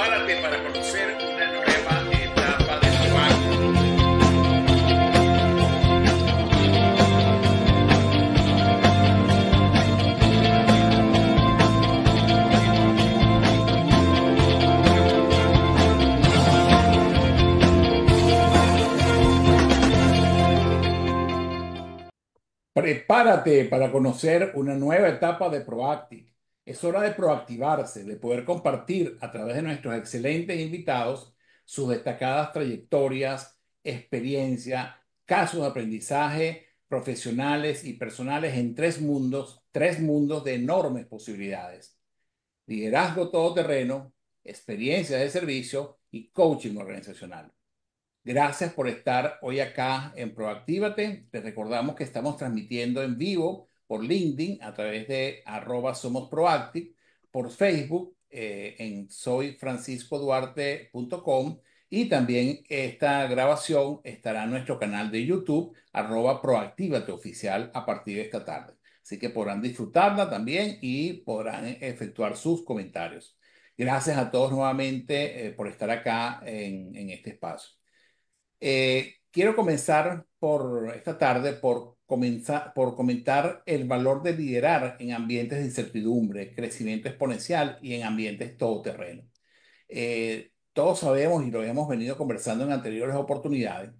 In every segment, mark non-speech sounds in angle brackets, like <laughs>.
prepárate para conocer una nueva etapa de tu Prepárate para conocer una nueva etapa de Proactic es hora de proactivarse, de poder compartir a través de nuestros excelentes invitados sus destacadas trayectorias, experiencia, casos de aprendizaje profesionales y personales en tres mundos, tres mundos de enormes posibilidades. Liderazgo todoterreno, experiencia de servicio y coaching organizacional. Gracias por estar hoy acá en Proactivate. Te recordamos que estamos transmitiendo en vivo por LinkedIn a través de arroba Somos Proactive, por Facebook eh, en soyfranciscoduarte.com y también esta grabación estará en nuestro canal de YouTube, arroba Proactivate Oficial a partir de esta tarde. Así que podrán disfrutarla también y podrán efectuar sus comentarios. Gracias a todos nuevamente eh, por estar acá en, este espacio. Eh, quiero comenzar por esta tarde por comenzar, por comentar el valor de liderar en ambientes de incertidumbre, crecimiento exponencial y en ambientes todoterreno. Eh, todos sabemos y lo hemos venido conversando en anteriores oportunidades,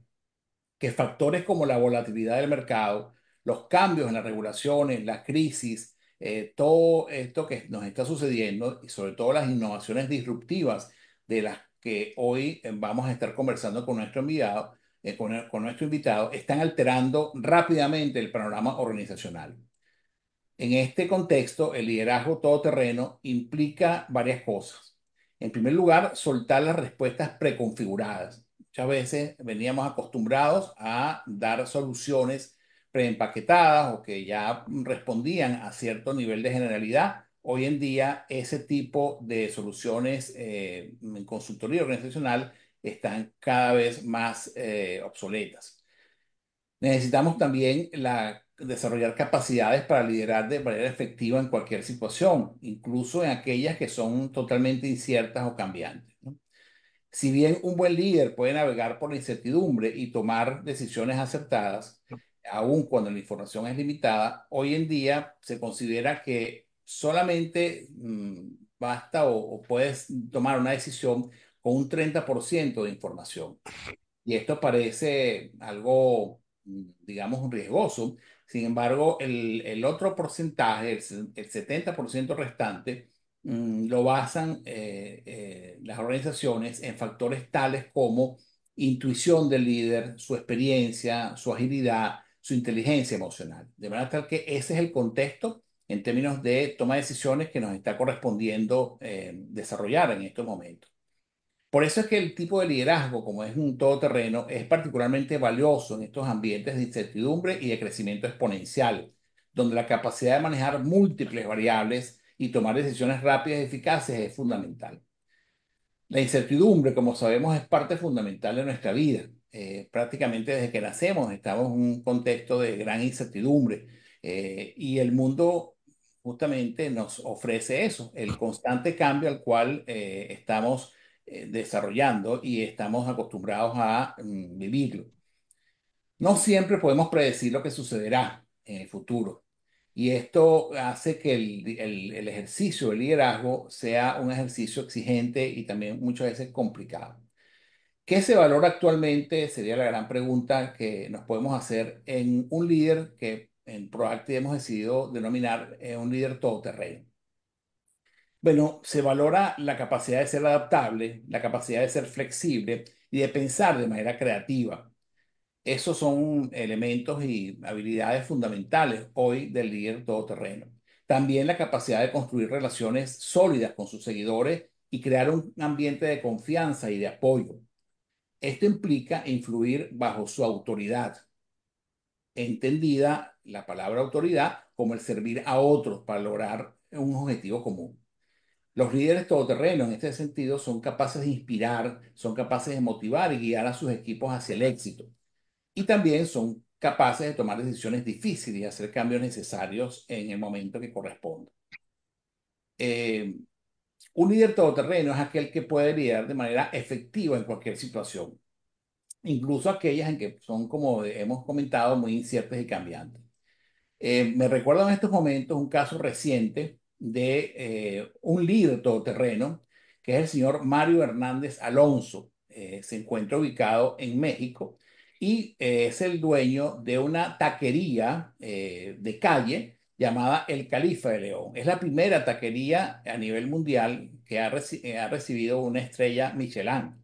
que factores como la volatilidad del mercado, los cambios en las regulaciones, las crisis, eh, todo esto que nos está sucediendo y sobre todo las innovaciones disruptivas de las que hoy vamos a estar conversando con nuestro enviado, eh, eh, con, nuestro invitado, están alterando rápidamente el panorama organizacional. En este contexto, el liderazgo todoterreno implica varias cosas. En primer lugar, soltar las respuestas preconfiguradas. Muchas veces veníamos acostumbrados a dar soluciones preempaquetadas o que ya respondían a cierto nivel de generalidad. Hoy en día, ese tipo de soluciones eh, en consultoría organizacional están cada vez más eh, obsoletas. Necesitamos también la, desarrollar capacidades para liderar de manera efectiva en cualquier situación, incluso en aquellas que son totalmente inciertas o cambiantes. Si bien un buen líder puede navegar por la incertidumbre y tomar decisiones acertadas, aún cuando la información es limitada, hoy en día se considera que solamente mm, basta o puedes tomar una decisión con un 30% de información. Y esto parece algo, digamos, riesgoso. Sin embargo, el, otro porcentaje, el, 70% restante, mm, lo basan eh, eh, las organizaciones en factores tales como intuición del líder, su experiencia, su agilidad, su inteligencia emocional. De manera tal que ese es el contexto en términos de toma de decisiones que nos está correspondiendo eh, desarrollar en estos momentos. Por eso es que el tipo de liderazgo, como es un todoterreno, es particularmente valioso en estos ambientes de incertidumbre y de crecimiento exponencial, donde la capacidad de manejar múltiples variables y tomar decisiones rápidas y eficaces es fundamental. La incertidumbre, como sabemos, es parte fundamental de nuestra vida. Eh, prácticamente desde que nacemos estamos en un contexto de gran incertidumbre eh, y el mundo justamente nos ofrece eso, el constante cambio al cual eh, estamos eh, desarrollando y estamos acostumbrados a mm, vivirlo. No siempre podemos predecir lo que sucederá en el futuro y esto hace que el, ejercicio del liderazgo sea un ejercicio exigente y también muchas veces complicado. ¿Qué se valora actualmente? Sería la gran pregunta que nos podemos hacer en un líder que en Proactive hemos decidido denominar eh, un líder todoterreno. Bueno, se valora la capacidad de ser adaptable, la capacidad de ser flexible y de pensar de manera creativa. Esos son elementos y habilidades fundamentales hoy del líder todoterreno. También la capacidad de construir relaciones sólidas con sus seguidores y crear un ambiente de confianza y de apoyo. Esto implica influir bajo su autoridad, entendida la palabra autoridad como el servir a otros para lograr un objetivo común. Los líderes todoterrenos en este sentido son capaces de inspirar, son capaces de motivar y guiar a sus equipos hacia el éxito. Y también son capaces de tomar decisiones difíciles y hacer cambios necesarios en el momento que corresponda. Eh, un líder todoterreno es aquel que puede liderar de manera efectiva en cualquier situación, incluso aquellas en que son, como hemos comentado, muy inciertas y cambiantes. Eh, me recuerdo en estos momentos un caso reciente de eh, un líder todoterreno, que es el señor Mario Hernández Alonso. Eh, se encuentra ubicado en México y eh, es el dueño de una taquería de calle llamada El Califa de León. Es la primera taquería a nivel mundial que ha, recibido una estrella Michelin.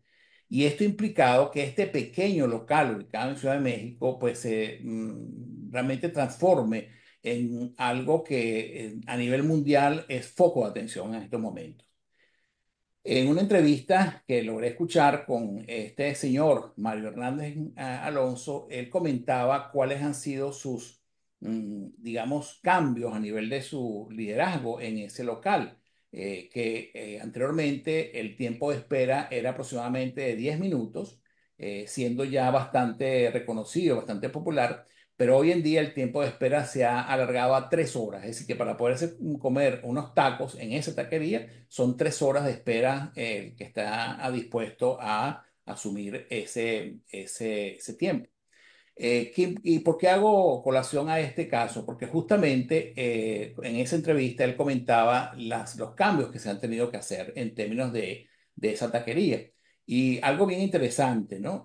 Y esto ha implicado que este pequeño local ubicado en Ciudad de México, pues se mm, realmente transforme en algo que eh, a nivel mundial es foco de atención en estos momentos. En una entrevista que logré escuchar con este señor, Mario Hernández eh, Alonso, él comentaba cuáles han sido sus, mm, digamos, cambios a nivel de su liderazgo en ese local. Eh, que anteriormente el tiempo de espera era aproximadamente de 10 minutos, siendo ya bastante reconocido, bastante popular, pero hoy en día el tiempo de espera se ha alargado a tres horas, es decir, que para poder comer unos tacos en esa taquería son tres horas de espera eh, el que está dispuesto a asumir ese, ese, tiempo. Eh, ¿Y por qué hago colación a este caso? Porque justamente eh, en esa entrevista él comentaba los cambios que se han tenido que hacer en términos de, de esa taquería. Y algo bien interesante, ¿no?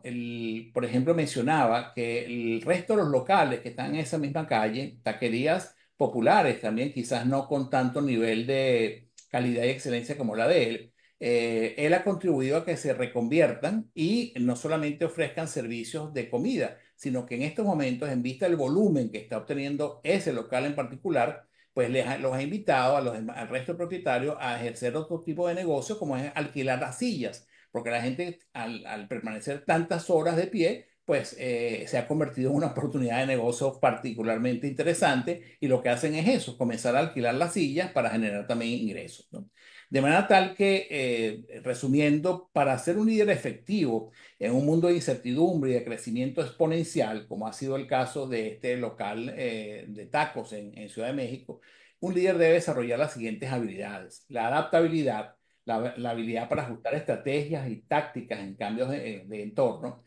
por ejemplo, mencionaba que el resto de los locales que están en esa misma calle, taquerías populares también, quizás no con tanto nivel de calidad y excelencia como la de él, eh, él ha contribuido a que se reconviertan y no solamente ofrezcan servicios de comida, sino que en estos momentos, en vista del volumen que está obteniendo ese local en particular, pues les los ha invitado a los, al resto de propietarios a ejercer otro tipo de negocio, como es alquilar las sillas porque la gente al, permanecer tantas horas de pie, pues eh, se ha convertido en una oportunidad de negocio particularmente interesante y lo que hacen es eso, comenzar a alquilar las sillas para generar también ingresos. De manera tal que, eh, resumiendo, para ser un líder efectivo en un mundo de incertidumbre y de crecimiento exponencial, como ha sido el caso de este local eh, de tacos en Ciudad de México, un líder debe desarrollar las siguientes habilidades. La adaptabilidad, la, habilidad para ajustar estrategias y tácticas en cambios de, eh, de entorno,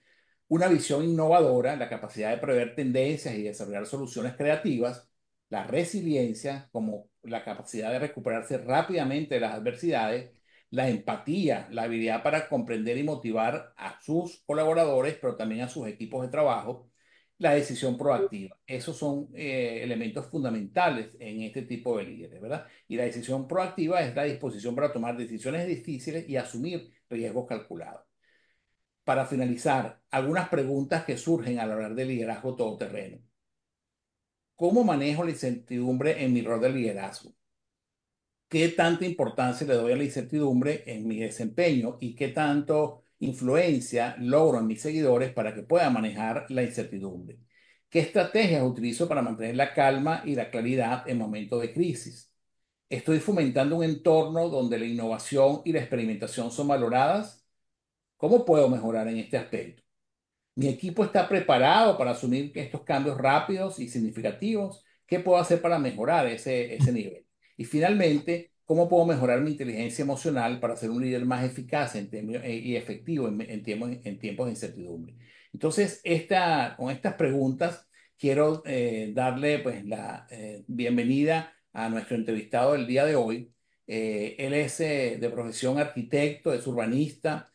una visión innovadora, la capacidad de prever tendencias y desarrollar soluciones creativas, la resiliencia como la capacidad de recuperarse rápidamente de las adversidades, la empatía, la habilidad para comprender y motivar a sus colaboradores, pero también a sus equipos de trabajo, la decisión proactiva. Esos son eh, elementos fundamentales en este tipo de líderes, ¿verdad? Y la decisión proactiva es la disposición para tomar decisiones difíciles y asumir riesgos calculados. Para finalizar, algunas preguntas que surgen al hablar de liderazgo todoterreno. ¿Cómo manejo la incertidumbre en mi rol de liderazgo? ¿Qué tanta importancia le doy a la incertidumbre en mi desempeño y qué tanto influencia logro en mis seguidores para que pueda manejar la incertidumbre? ¿Qué estrategias utilizo para mantener la calma y la claridad en momentos de crisis? ¿Estoy fomentando un entorno donde la innovación y la experimentación son valoradas? ¿Cómo puedo mejorar en este aspecto? ¿Mi equipo está preparado para asumir estos cambios rápidos y significativos? ¿Qué puedo hacer para mejorar ese, ese nivel? Y finalmente, ¿Cómo puedo mejorar mi inteligencia emocional para ser un líder más eficaz en eh, y efectivo en, en, tiempos de incertidumbre? Entonces, esta, con estas preguntas quiero eh, darle pues, la eh, bienvenida a nuestro entrevistado del día de hoy. él es de profesión arquitecto, es urbanista,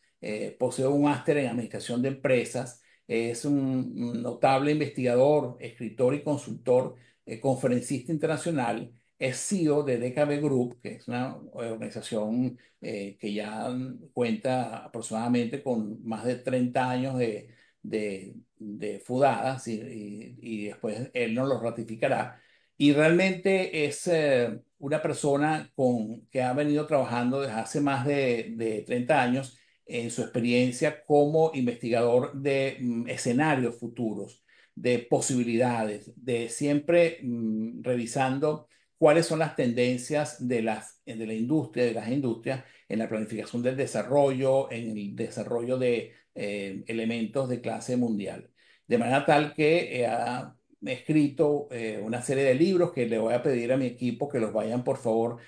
posee un máster en administración de empresas, es un notable investigador, escritor y consultor, conferencista internacional es CEO de DKB Group, que es una eh, organización eh, que ya cuenta aproximadamente con más de 30 años de, de, fudadas y, después él nos lo ratificará. Y realmente es eh, una persona con, que ha venido trabajando desde hace más de, 30 años en su experiencia como investigador de mm, escenarios futuros, de posibilidades, de siempre mm, revisando cuáles son las tendencias de, las, de la industria, de las industrias, en la planificación del desarrollo, en el desarrollo de eh, elementos de clase mundial. De manera tal que he eh, ha escrito eh, una serie de libros que le voy a pedir a mi equipo que los vayan, por favor,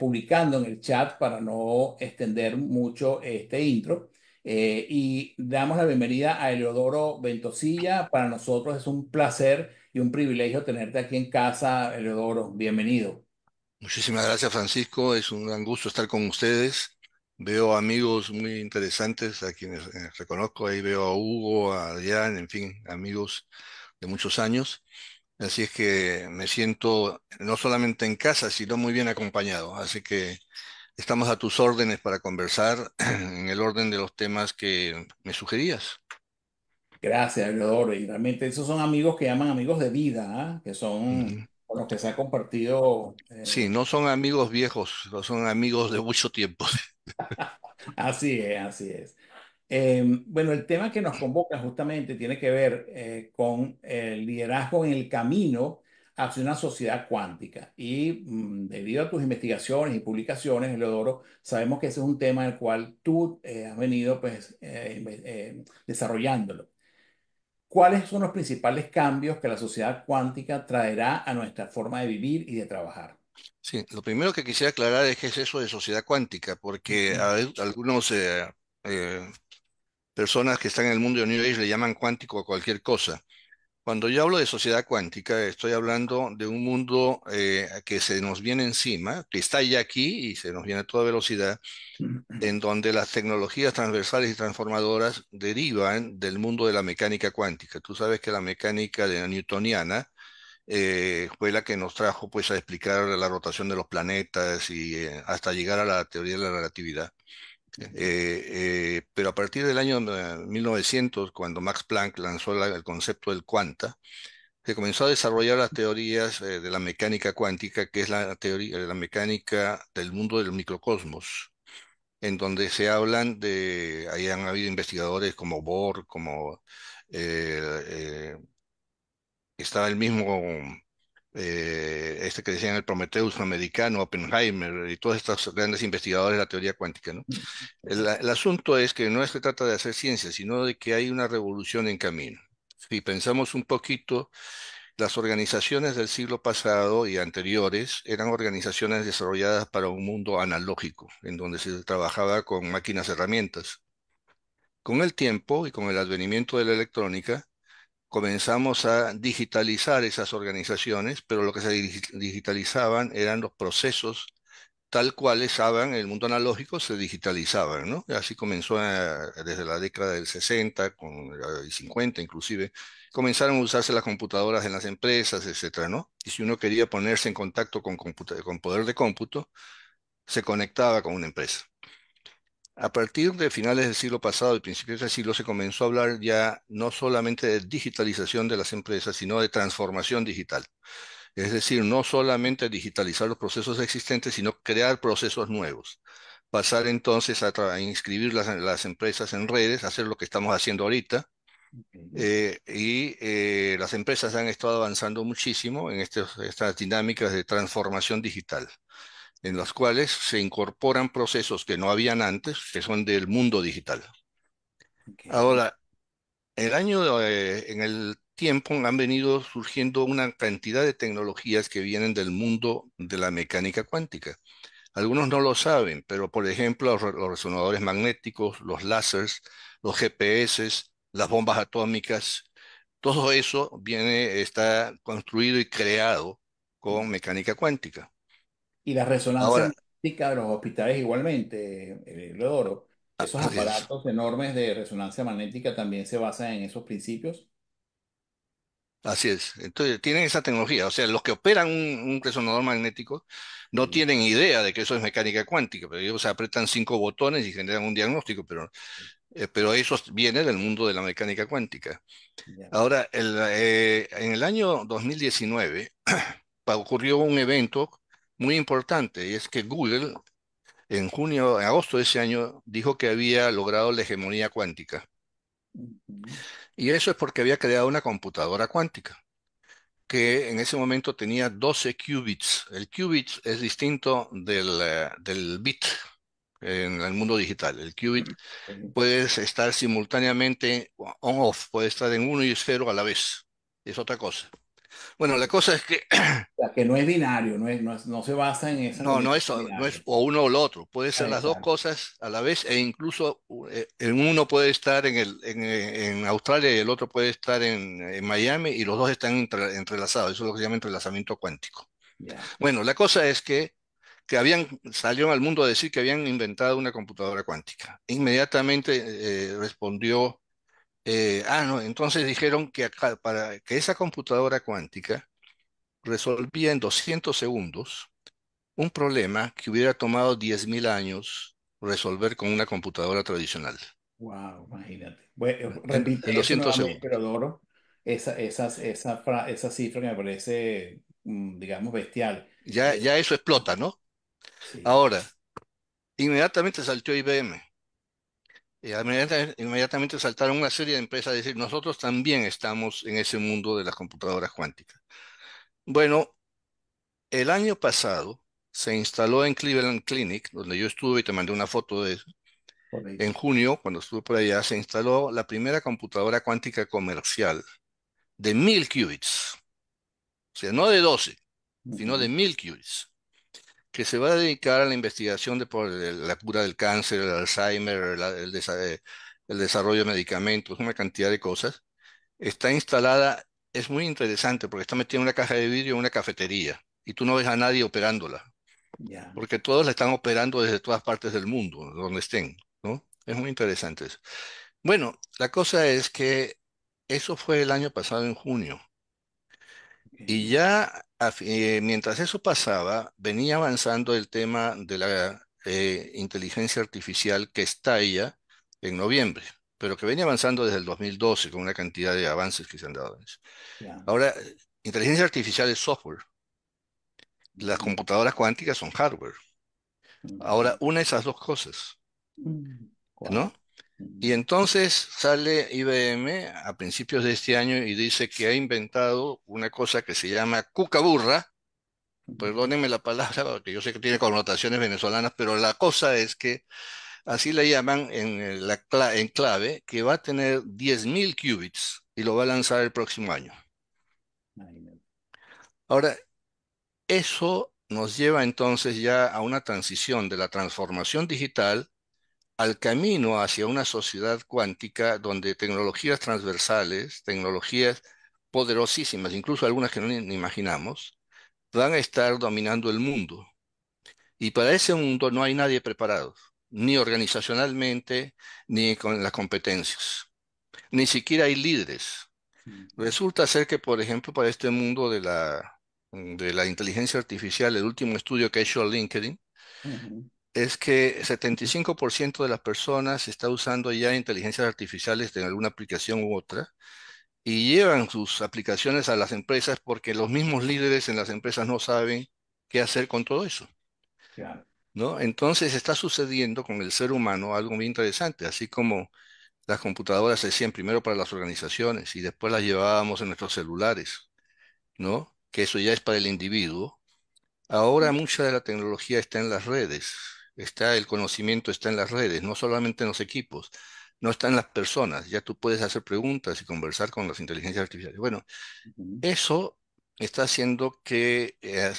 publicando en el chat para no extender mucho este intro. y damos la bienvenida a Eleodoro Ventosilla. Para nosotros es un placer y un privilegio tenerte aquí en casa, Eleodoro. Bienvenido. Muchísimas gracias, Francisco. Es un gran gusto estar con ustedes. Veo amigos muy interesantes a quienes eh, reconozco. Ahí veo a Hugo, a Adrián, en fin, amigos de muchos años. Así es que me siento no solamente en casa, sino muy bien acompañado. Así que estamos a tus órdenes para conversar <clears throat> en el orden de los temas que me sugerías. Gracias, Eleodoro. Y realmente esos son amigos que llaman amigos de vida, ¿ah? que son los que se ha compartido. Eh, sí, no son amigos viejos, son amigos de mucho tiempo. <laughs> Así es, así es. Em, bueno, el tema que nos convoca justamente tiene que ver eh, con el liderazgo en el camino hacia una sociedad cuántica. Y mm, debido a tus investigaciones y publicaciones, Eleodoro, sabemos que ese es un tema en el cual tú eh, has venido pues, desarrollándolo. ¿Cuáles son los principales cambios que la sociedad cuántica traerá a nuestra forma de vivir y de trabajar? Sí, lo primero que quisiera aclarar es que es eso de sociedad cuántica, porque a algunos eh, eh, personas que están en el mundo de New Age le llaman cuántico a cualquier cosa. Cuando yo hablo de sociedad cuántica, estoy hablando de un mundo eh, que se nos viene encima, que está ya aquí y se nos viene a toda velocidad, en donde las tecnologías transversales y transformadoras derivan del mundo de la mecánica cuántica. Tú sabes que la mecánica de la newtoniana eh, fue la que nos trajo pues, a explicar la rotación de los planetas y eh, hasta llegar a la teoría de la relatividad. Eh, eh, pero a partir del año 1900, eh, cuando Max Planck lanzó el concepto del cuanta, se comenzó a desarrollar las teorías de la mecánica cuántica, que es la teoría de la mecánica del mundo del microcosmos, en donde se hablan de, ahí han habido investigadores como Bohr, como estaba el mismo eh, este que decían el prometeus americano, Oppenheimer y todos estos grandes investigadores de la teoría cuántica. ¿no? El, el, asunto es que no se trata de hacer ciencia, sino de que hay una revolución en camino. Si pensamos un poquito, las organizaciones del siglo pasado y anteriores eran organizaciones desarrolladas para un mundo analógico, en donde se trabajaba con máquinas herramientas. Con el tiempo y con el advenimiento de la electrónica, comenzamos a digitalizar esas organizaciones, pero lo que se digitalizaban eran los procesos tal cual estaban en el mundo analógico, se digitalizaban, ¿no? Así comenzó desde la década del 60, con 50 inclusive, comenzaron a usarse las computadoras en las empresas, etcétera, ¿no? Y si uno quería ponerse en contacto con, con poder de cómputo, se conectaba con una empresa. A partir de finales del siglo pasado y principios del siglo se comenzó a hablar ya no solamente de digitalización de las empresas, sino de transformación digital. Es decir, no solamente digitalizar los procesos existentes, sino crear procesos nuevos. Pasar entonces a, inscribir las, empresas en redes, hacer lo que estamos haciendo ahorita. Eh, y eh, las empresas han estado avanzando muchísimo en estas dinámicas de transformación digital en las cuales se incorporan procesos que no habían antes, que son del mundo digital. Ahora, el año, en el tiempo han venido surgiendo una cantidad de tecnologías que vienen del mundo de la mecánica cuántica. Algunos no lo saben, pero por ejemplo los resonadores magnéticos, los láseres, los GPS, las bombas atómicas, todo eso viene, está construido y creado con mecánica cuántica. Y la resonancia magnética de los hospitales igualmente, el oro. Ah, esos aparatos enormes de resonancia magnética también se basan en esos principios. Así es. Entonces, tienen esa tecnología. O sea, los que operan un, resonador magnético no mm. tienen idea de que eso es mecánica cuántica, pero ellos apretan cinco botones y generan un diagnóstico, pero, eh, pero eso viene del mundo de la mecánica cuántica. Ahora, eh, en el año 2019 <clears throat> ocurrió un evento muy importante, y es que Google en junio, en agosto de ese año, dijo que había logrado la hegemonía cuántica. Y eso es porque había creado una computadora cuántica, que en ese momento tenía 12 qubits. El qubit es distinto eh, del, bit en el mundo digital. El qubit puede estar simultáneamente on-off, puede estar en uno y cero a la vez. Es otra cosa. Bueno, la cosa es que... <clears throat> que no es binario, no, es, no, se basa en eso. No, no es, no es, o uno o el otro, puede ser las dos cosas a la vez e incluso eh, en uno puede estar en, Australia y el otro puede estar en, Miami y los dos están entrelazados, eso es lo que se llama entrelazamiento cuántico. Bueno, la cosa es que que habían, salió al mundo a decir que habían inventado una computadora cuántica. Inmediatamente eh, respondió eh, ah, no, entonces dijeron que, acá, para, que esa computadora cuántica resolvía en 200 segundos un problema que hubiera tomado 10.000 años resolver con una computadora tradicional. Wow, imagínate. Bueno, en 200 segundos. Pero esa, esa, esa cifra me parece, mm, digamos, bestial. Ya, ya eso explota, ¿no? Ahora, inmediatamente saltó IBM inmediatamente, saltaron una serie de empresas a decir, nosotros también estamos en ese mundo de las computadoras cuánticas. Bueno, el año pasado se instaló en Cleveland Clinic, donde yo estuve y te mandé una foto de eso. En junio, cuando estuve por allá, se instaló la primera computadora cuántica comercial de mil qubits. O sea, no de 12, sino de mil qubits que se va a dedicar a la investigación de, la cura del cáncer, el Alzheimer, eh, el, desarrollo de medicamentos, una cantidad de cosas. Está instalada, es muy interesante porque está metida en una caja de vidrio en una cafetería y tú no ves a nadie operándola. Porque todos la están operando desde todas partes del mundo, donde estén, ¿no? Es muy interesante eso. Bueno, la cosa es que eso fue el año pasado en junio. Y ya eh, mientras eso pasaba, venía avanzando el tema de la eh, inteligencia artificial que estalla en noviembre, pero que venía avanzando desde el 2012 con una cantidad de avances que se han dado. Ahora, inteligencia artificial es software. Las computadoras cuánticas son hardware. Mm. Ahora, una de esas dos cosas. Mm. ¿No? Y entonces sale IBM a principios de este año y dice que ha inventado una cosa que se llama cucaburra. Perdónenme la palabra, porque yo sé que tiene connotaciones venezolanas, pero la cosa es que así la llaman en en clave, que va a tener 10.000 qubits y lo va a lanzar el próximo año. Ahora, eso nos lleva entonces ya a una transición de la transformación digital al camino hacia una sociedad cuántica donde tecnologías transversales, tecnologías poderosísimas, incluso algunas que no imaginamos, van a estar dominando el mundo. Y para ese mundo no hay nadie preparado, ni organizacionalmente, ni con las competencias. Ni siquiera hay líderes. Mm. Resulta ser que, por ejemplo, para este mundo de la, de la inteligencia artificial, el último estudio que ha hecho LinkedIn, es que 75% de las personas está usando ya inteligencias artificiales en alguna aplicación u otra y llevan sus aplicaciones a las empresas porque los mismos líderes en las empresas no saben qué hacer con todo eso. ¿no? Entonces está sucediendo con el ser humano algo muy interesante, así como las computadoras se hacían primero para las organizaciones y después las llevábamos en nuestros celulares, ¿no? que eso ya es para el individuo. Ahora mucha de la tecnología está en las redes, está el conocimiento, está en las redes, no solamente en los equipos, no está en las personas, ya tú puedes hacer preguntas y conversar con las inteligencias artificiales. Bueno, eso está haciendo que eh,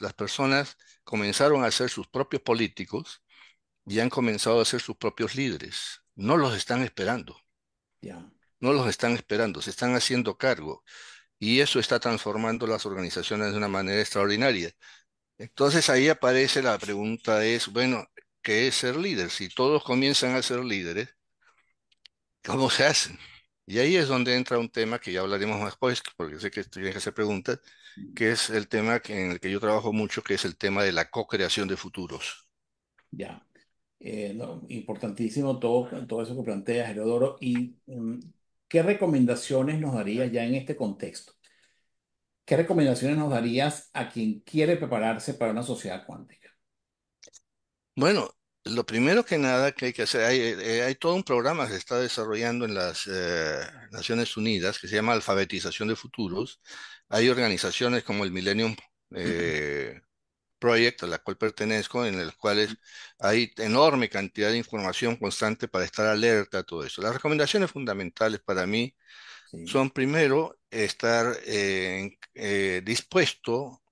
las personas comenzaron a ser sus propios políticos y han comenzado a ser sus propios líderes. No los están esperando. No los están esperando, se están haciendo cargo. Y eso está transformando las organizaciones de una manera extraordinaria. Entonces ahí aparece la pregunta es, bueno, ¿qué es ser líder? Si todos comienzan a ser líderes, ¿cómo se hacen? Y ahí es donde entra un tema que ya hablaremos más después, porque sé que tienes que hacer preguntas, que es el tema en el que yo trabajo mucho, que es el tema de la co-creación de futuros. Ya, eh, importantísimo todo, todo eso que planteas, Herodoro. ¿Y mm, qué recomendaciones nos darías ya en este contexto? ¿qué recomendaciones nos darías a quien quiere prepararse para una sociedad cuántica? Bueno, lo primero que nada que hay que hacer, hay, eh, todo un programa que se está desarrollando en las eh, Naciones Unidas que se llama Alfabetización de Futuros. Hay organizaciones como el Millennium eh, Project, a la cual pertenezco, en las cuales hay enorme cantidad de información constante para estar alerta a todo eso. Las recomendaciones fundamentales para mí son primero estar eh, eh, dispuesto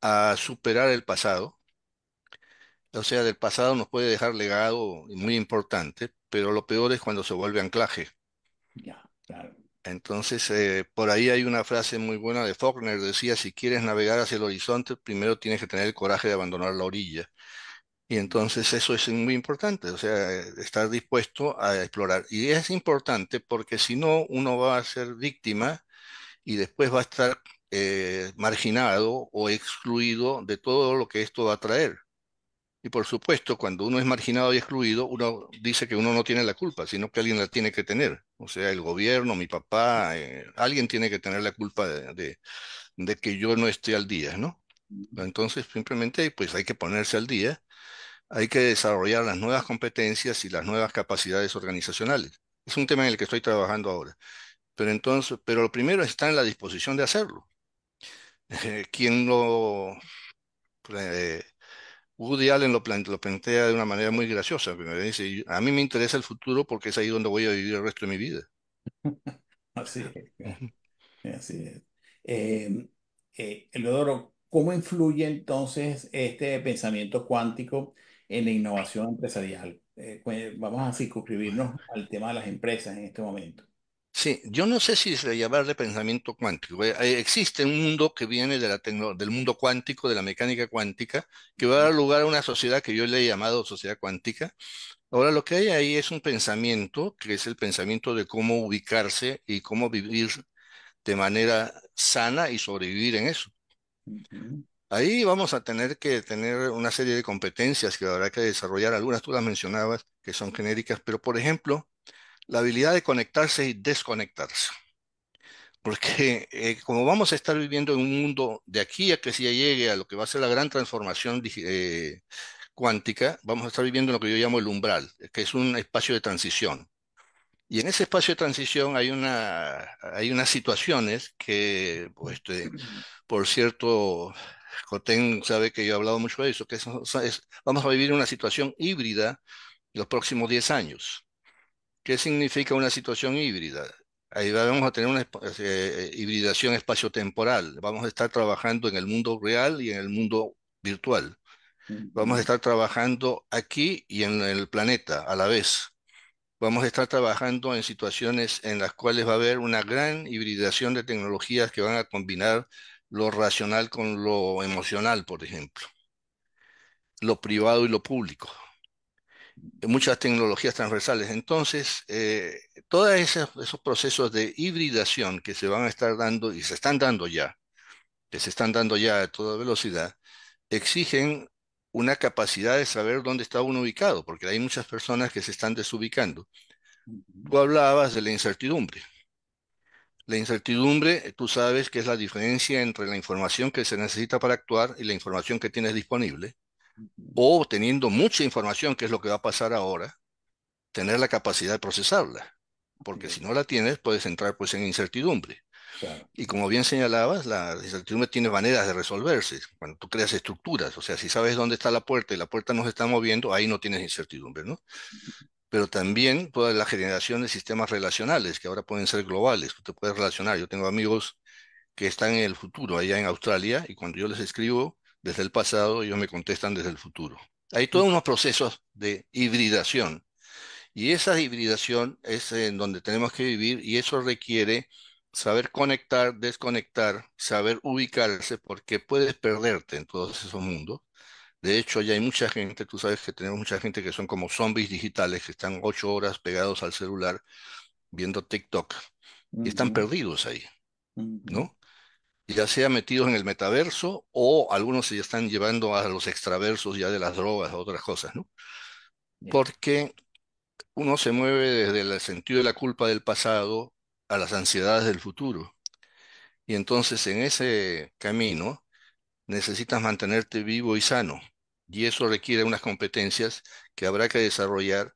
a superar el pasado. O sea, del pasado nos puede dejar legado muy importante, pero lo peor es cuando se vuelve anclaje. Entonces, eh, por ahí hay una frase muy buena de Faulkner, decía, si quieres navegar hacia el horizonte, primero tienes que tener el coraje de abandonar la orilla. Y entonces eso es muy importante, o sea, estar dispuesto a explorar. Y es importante porque si no, uno va a ser víctima y después va a estar eh, marginado o excluido de todo lo que esto va a traer. Y por supuesto, cuando uno es marginado y excluido, uno dice que uno no tiene la culpa, sino que alguien la tiene que tener. O sea, el gobierno, mi papá, eh, alguien tiene que tener la culpa de, de, de, que yo no esté al día, ¿no? Entonces, simplemente, pues hay que ponerse al día, hay que desarrollar las nuevas competencias y las nuevas capacidades organizacionales. Es un tema en el que estoy trabajando ahora. Pero entonces, pero lo primero está en la disposición de hacerlo. <laughs> lo pues, eh, Woody Allen lo, plantea, de una manera muy graciosa. Primero dice, a mí me interesa el futuro porque es ahí donde voy a vivir el resto de mi vida. <laughs> Así es. Así em, eh, ¿cómo influye entonces este pensamiento cuántico en la innovación empresarial? Eh, vamos a circunscribirnos al tema de las empresas en este momento. Sí, yo no sé si se llamar de pensamiento cuántico. Eh, eh, existe un mundo que viene de la del mundo cuántico, de la mecánica cuántica, que va a dar lugar a una sociedad que yo le he llamado sociedad cuántica. Ahora lo que hay ahí es un pensamiento, que es el pensamiento de cómo ubicarse y cómo vivir de manera sana y sobrevivir en eso. Ahí vamos a tener que tener una serie de competencias que habrá que desarrollar. Algunas tú las mencionabas que son genéricas, pero por ejemplo, la habilidad de conectarse y desconectarse. Porque eh, como vamos a estar viviendo en un mundo de aquí a que se llegue a lo que va a ser la gran transformación eh, cuántica, vamos a estar viviendo lo que yo llamo el umbral, que es un espacio de transición. Y en ese espacio de transición hay, una, hay unas situaciones que, pues, este, por cierto, Jotén sabe que yo he hablado mucho de eso, que vamos a vivir una situación híbrida los próximos 10 años. ¿Qué significa una situación híbrida? Ahí vamos a tener una eh, eh, hibridación espaciotemporal. Vamos a estar trabajando en el mundo real y en el mundo virtual. Vamos a estar trabajando aquí y en el planeta a la vez. Vamos a estar trabajando en situaciones en las cuales va a haber una gran hibridación de tecnologías que van a combinar lo racional con lo emocional, por ejemplo, lo privado y lo público muchas tecnologías transversales. Entonces, eh, todos esos, procesos de hibridación que se van a estar dando y se están dando ya, que se están dando ya a toda velocidad, exigen una capacidad de saber dónde está uno ubicado, porque hay muchas personas que se están desubicando. Tú hablabas de la incertidumbre. La incertidumbre, tú sabes que es la diferencia entre la información que se necesita para actuar y la información que tienes disponible o teniendo mucha información, que es lo que va a pasar ahora, tener la capacidad de procesarla. Porque si no la tienes, puedes entrar pues, en incertidumbre. Y como bien señalabas, la incertidumbre tiene maneras de resolverse. Cuando tú creas estructuras, o sea, si sabes dónde está la puerta y la puerta no se está moviendo, ahí no tienes incertidumbre, ¿no? Pero también toda la generación de sistemas relacionales, que ahora pueden ser globales, tú te puedes relacionar. Yo tengo amigos que están en el futuro, allá en Australia, y cuando yo les escribo, desde el pasado, ellos me contestan desde el futuro. Hay todos unos procesos de hibridación. Y esa hibridación es en donde tenemos que vivir y eso requiere saber conectar, desconectar, saber ubicarse, porque puedes perderte en todos esos mundos. De hecho, ya hay mucha gente, tú sabes que tenemos mucha gente que son como zombies digitales, que están ocho horas pegados al celular viendo TikTok y están perdidos ahí, ¿no? ya sea metidos en el metaverso o algunos se están llevando a los extraversos ya de las drogas, a otras cosas, ¿no? Porque uno se mueve desde el sentido de la culpa del pasado a las ansiedades del futuro. Y entonces en ese camino necesitas mantenerte vivo y sano. Y eso requiere unas competencias que habrá que desarrollar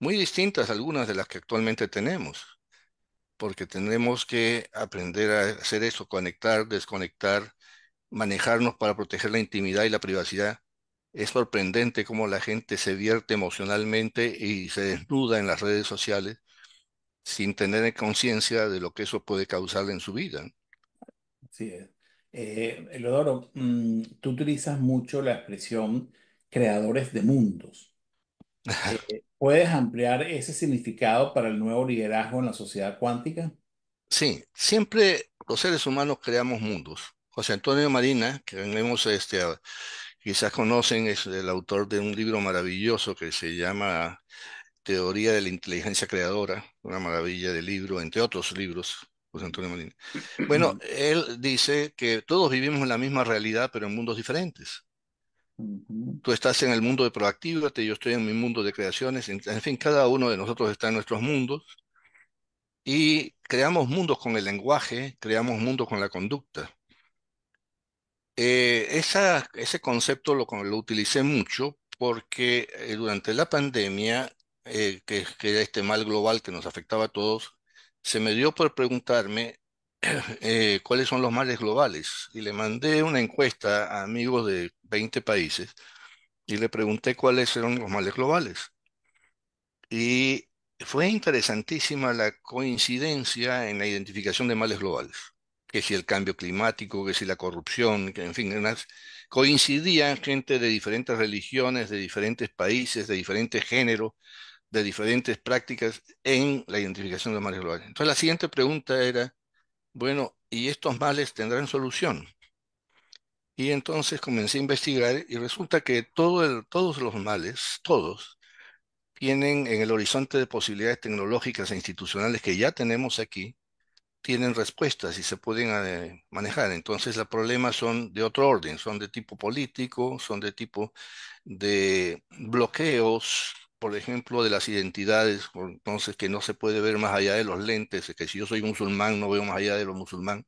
muy distintas algunas de las que actualmente tenemos porque tenemos que aprender a hacer eso, conectar, desconectar, manejarnos para proteger la intimidad y la privacidad. Es sorprendente cómo la gente se vierte emocionalmente y se desnuda en las redes sociales sin tener conciencia de lo que eso puede causar en su vida. Sí. Elodoro, eh, mm, tú utilizas mucho la expresión creadores de mundos. <laughs> Eh, ¿Puedes ampliar ese significado para el nuevo liderazgo en la sociedad cuántica? Sí, siempre los seres humanos creamos mundos. José Antonio Marina, que tenemos este, quizás conocen, es el autor de un libro maravilloso que se llama Teoría de la Inteligencia Creadora, una maravilla de libro, entre otros libros, José Antonio Marina. Bueno, él dice que todos vivimos en la misma realidad, pero en mundos diferentes. Tú estás en el mundo de proactividad, yo estoy en mi mundo de creaciones, en, fin, cada uno de nosotros está en nuestros mundos y creamos mundos con el lenguaje, creamos mundos con la conducta. Eh, ese concepto lo, lo utilicé mucho porque eh, durante la pandemia, eh, que, era este mal global que nos afectaba a todos, se me dio por preguntarme <coughs> Eh, cuáles son los males globales. Y le mandé una encuesta a amigos de 20 países y le pregunté cuáles eran los males globales. Y fue interesantísima la coincidencia en la identificación de males globales, que si el cambio climático, que si la corrupción, que en fin, coincidían gente de diferentes religiones, de diferentes países, de diferentes géneros, de diferentes prácticas en la identificación de males globales. Entonces la siguiente pregunta era, bueno, ¿y estos males tendrán solución? Y entonces comencé a investigar y resulta que todo todos los males, todos, tienen en el horizonte de posibilidades tecnológicas e institucionales que ya tenemos aquí, tienen respuestas y se pueden eh, manejar. Entonces los problemas son de otro orden, son de tipo político, son de tipo de bloqueos por ejemplo, de las identidades, entonces que no se puede ver más allá de los lentes, que si yo soy musulmán no veo más allá de lo musulmán,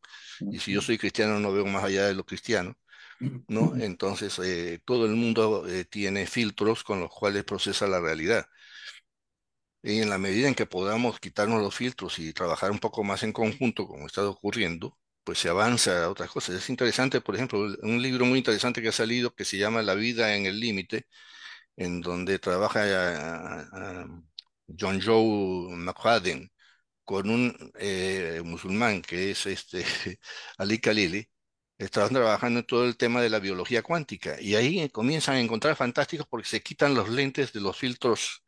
y si yo soy cristiano no veo más allá de lo cristiano, ¿no? Entonces, eh, todo el mundo eh, tiene filtros con los cuales procesa la realidad. Y en la medida en que podamos quitarnos los filtros y trabajar un poco más en conjunto, como está ocurriendo, pues se avanza a otras cosas. Es interesante, por ejemplo, un libro muy interesante que ha salido que se llama La vida en el límite, en donde trabaja ah, ah, ah, John Joe McFadden con un eh, musulmán que es este <laughs> Ali Khalili, estaban trabajando en todo el tema de la biología cuántica y ahí comienzan a encontrar fantásticos porque se quitan los lentes de los filtros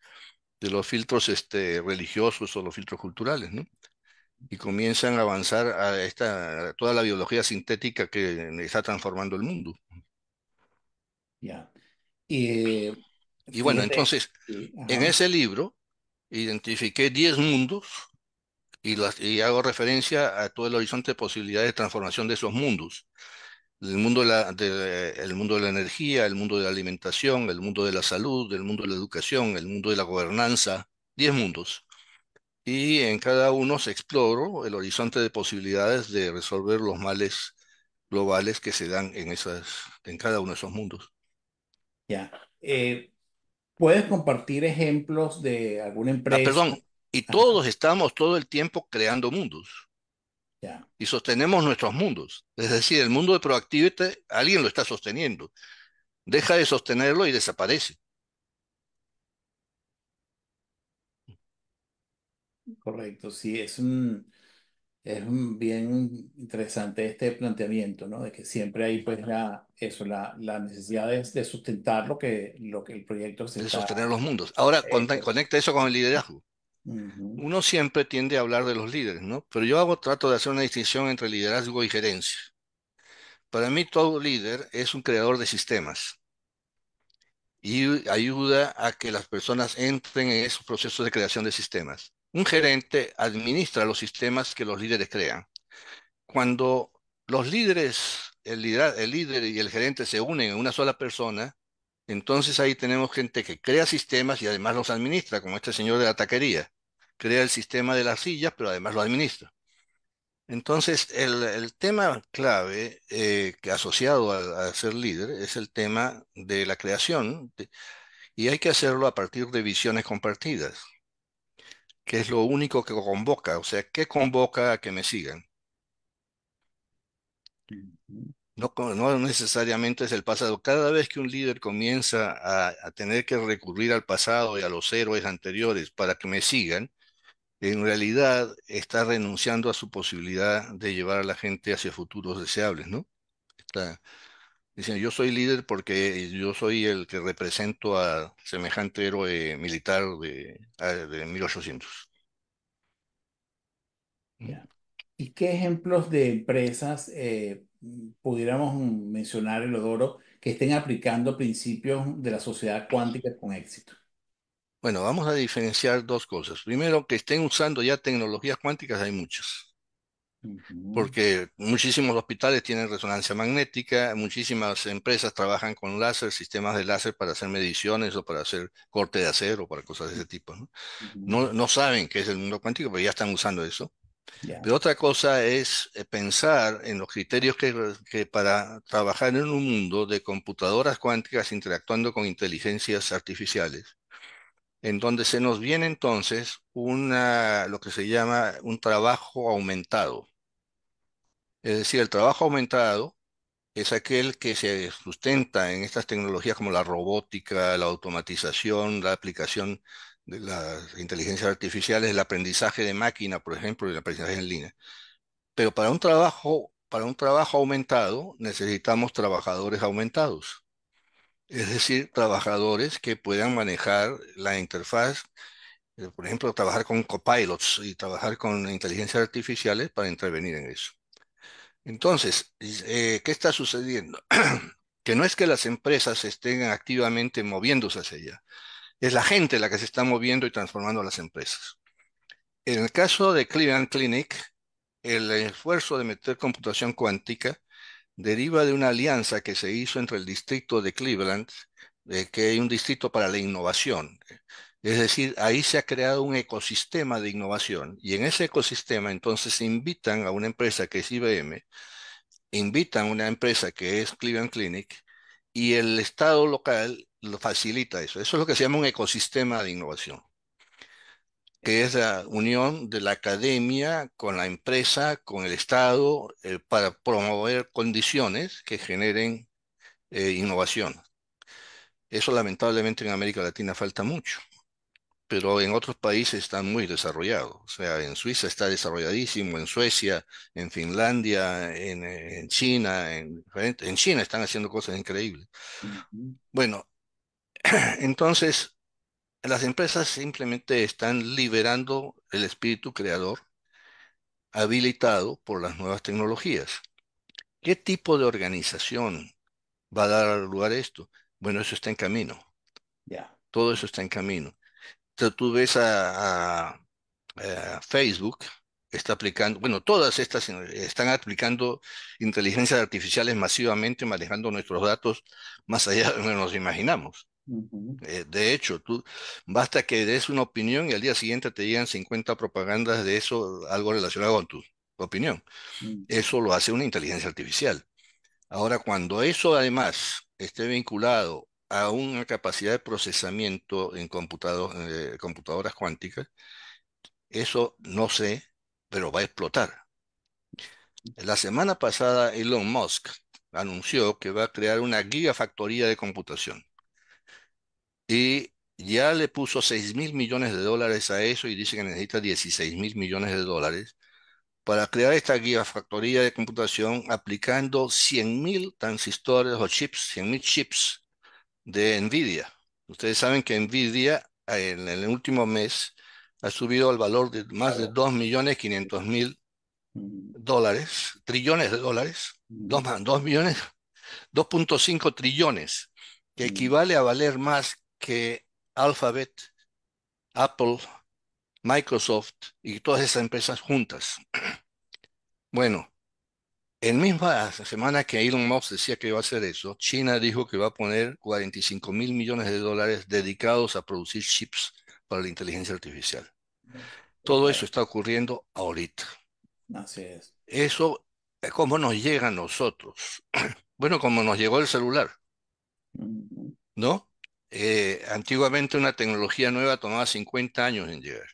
de los filtros este, religiosos o los filtros culturales, ¿no? Y comienzan a avanzar a esta toda la biología sintética que está transformando el mundo. Ya. y... Eh, y bueno, entonces, en ese libro identifiqué 10 mundos y, hago referencia a todo el horizonte de posibilidades de transformación de esos mundos. El mundo de, la, el mundo de la energía, el mundo de la alimentación, el mundo de la salud, el mundo de la educación, el mundo de la gobernanza, 10 mundos. Y en cada uno se exploro el horizonte de posibilidades de resolver los males globales que se dan en, esas, en cada uno de esos mundos. Ya. Eh, ¿Puedes compartir ejemplos de alguna ah, empresa? perdón, y todos estamos todo el tiempo creando mundos. Y sostenemos nuestros mundos. Es decir, el mundo de Proactivity, alguien lo está sosteniendo. Deja de sostenerlo y desaparece. Correcto, sí, es un, es bien interesante este planteamiento, ¿no? De que siempre hay, pues, la, eso, la, la necesidad de, sustentar lo que, lo que el proyecto se de sostener los mundos. Ahora, conecta eso con el liderazgo. Uno siempre tiende a hablar de los líderes, ¿no? Pero yo hago, trato de hacer una distinción entre liderazgo y gerencia. Para mí, todo líder es un creador de sistemas y ayuda a que las personas entren en esos procesos de creación de sistemas. Un gerente administra los sistemas que los líderes crean. Cuando los líderes, el, líder y el gerente se unen en una sola persona, entonces ahí tenemos gente que crea sistemas y además los administra, como este señor de la taquería. Crea el sistema de las sillas, pero además lo administra. Entonces, el, tema clave eh, que asociado a, ser líder es el tema de la creación y hay que hacerlo a partir de visiones compartidas que es lo único que convoca, o sea, ¿qué convoca a que me sigan? No, no necesariamente es el pasado. Cada vez que un líder comienza a, a tener que recurrir al pasado y a los héroes anteriores para que me sigan, en realidad está renunciando a su posibilidad de llevar a la gente hacia futuros deseables, ¿no? Está, Dicen, yo soy líder porque yo soy el que represento a semejante héroe militar de, 1800. Ah, ¿Y qué ejemplos de empresas eh, pudiéramos mencionar, Elodoro, que estén aplicando principios de la sociedad cuántica con éxito? Bueno, vamos a diferenciar dos cosas. Primero, que estén usando ya tecnologías cuánticas, hay muchas porque muchísimos hospitales tienen resonancia magnética, muchísimas empresas trabajan con láser, sistemas de láser para hacer mediciones o para hacer corte de acero, para cosas de ese tipo. No, no, saben qué es el mundo cuántico, pero ya están usando eso. Pero otra cosa es eh, pensar en los criterios que, para trabajar en un mundo de computadoras cuánticas interactuando con inteligencias artificiales, en donde se nos viene entonces una, lo que se llama un trabajo aumentado. Es decir, el trabajo aumentado es aquel que se sustenta en estas tecnologías como la robótica, la automatización, la aplicación de las inteligencias artificiales, el aprendizaje de máquina, por ejemplo, y el aprendizaje en línea. Pero para un trabajo, para un trabajo aumentado necesitamos trabajadores aumentados. Es decir, trabajadores que puedan manejar la interfaz, eh, por ejemplo, trabajar con copilots y trabajar con inteligencias artificiales para intervenir en eso. Entonces, eh, ¿qué está sucediendo? <clears throat> que no es que las empresas estén activamente moviéndose hacia allá, es la gente la que se está moviendo y transformando las empresas. En el caso de Cleveland Clinic, el esfuerzo de meter computación cuántica deriva de una alianza que se hizo entre el distrito de Cleveland, de que hay un distrito para la innovación. Es decir, ahí se ha creado un ecosistema de innovación y en ese ecosistema entonces invitan a una empresa que es IBM, invitan a una empresa que es Cleveland Clinic y el Estado local lo facilita eso. Eso es lo que se llama un ecosistema de innovación, que es la unión de la academia con la empresa, con el Estado, eh, para promover condiciones que generen eh, innovación. Eso lamentablemente en América Latina falta mucho pero en otros países están muy desarrollados. O sea, en Suiza está desarrolladísimo, en Suecia, en Finlandia, en, China, en, China están haciendo cosas increíbles. Bueno, <clears throat> entonces las empresas simplemente están liberando el espíritu creador habilitado por las nuevas tecnologías. ¿Qué tipo de organización va a dar lugar a esto? Bueno, eso está en camino. Todo eso está en camino tú ves a, eh, Facebook, está aplicando, bueno, todas estas eh, están aplicando inteligencias artificiales masivamente, manejando nuestros datos más allá de lo que nos imaginamos. Eh, de hecho, tú basta que des una opinión y al día siguiente te llegan 50 propagandas de eso, algo relacionado con tu opinión. Mm. Eso lo hace una inteligencia artificial. Ahora, cuando eso además esté vinculado a una capacidad de procesamiento en eh, computadoras cuánticas, eso no sé, pero va a explotar. La semana pasada Elon Musk anunció que va a crear una gigafactoría de computación. Y ya le puso 6 mil millones de dólares a eso y dice que necesita 16 mil millones de dólares para crear esta gigafactoría de computación aplicando 100 mil transistores o chips, 100 mil chips de Nvidia. Ustedes saben que Nvidia eh, en el último mes ha subido al valor de más de 2 millones 500 mil dólares, trillones de dólares, 2 millones, 2.5 trillones, que equivale a valer más que Alphabet, Apple, Microsoft y todas esas empresas juntas. <clears throat> Bueno, en misma semana que Elon Musk decía que iba a hacer eso, China dijo que va a poner 45 mil millones de dólares dedicados a producir chips para la inteligencia artificial. Todo eso está ocurriendo ahorita. Así es. Eso, eh, ¿cómo nos llega a nosotros? <clears throat> Bueno, como nos llegó el celular, ¿no? Eh, antiguamente una tecnología nueva tomaba 50 años en llegar.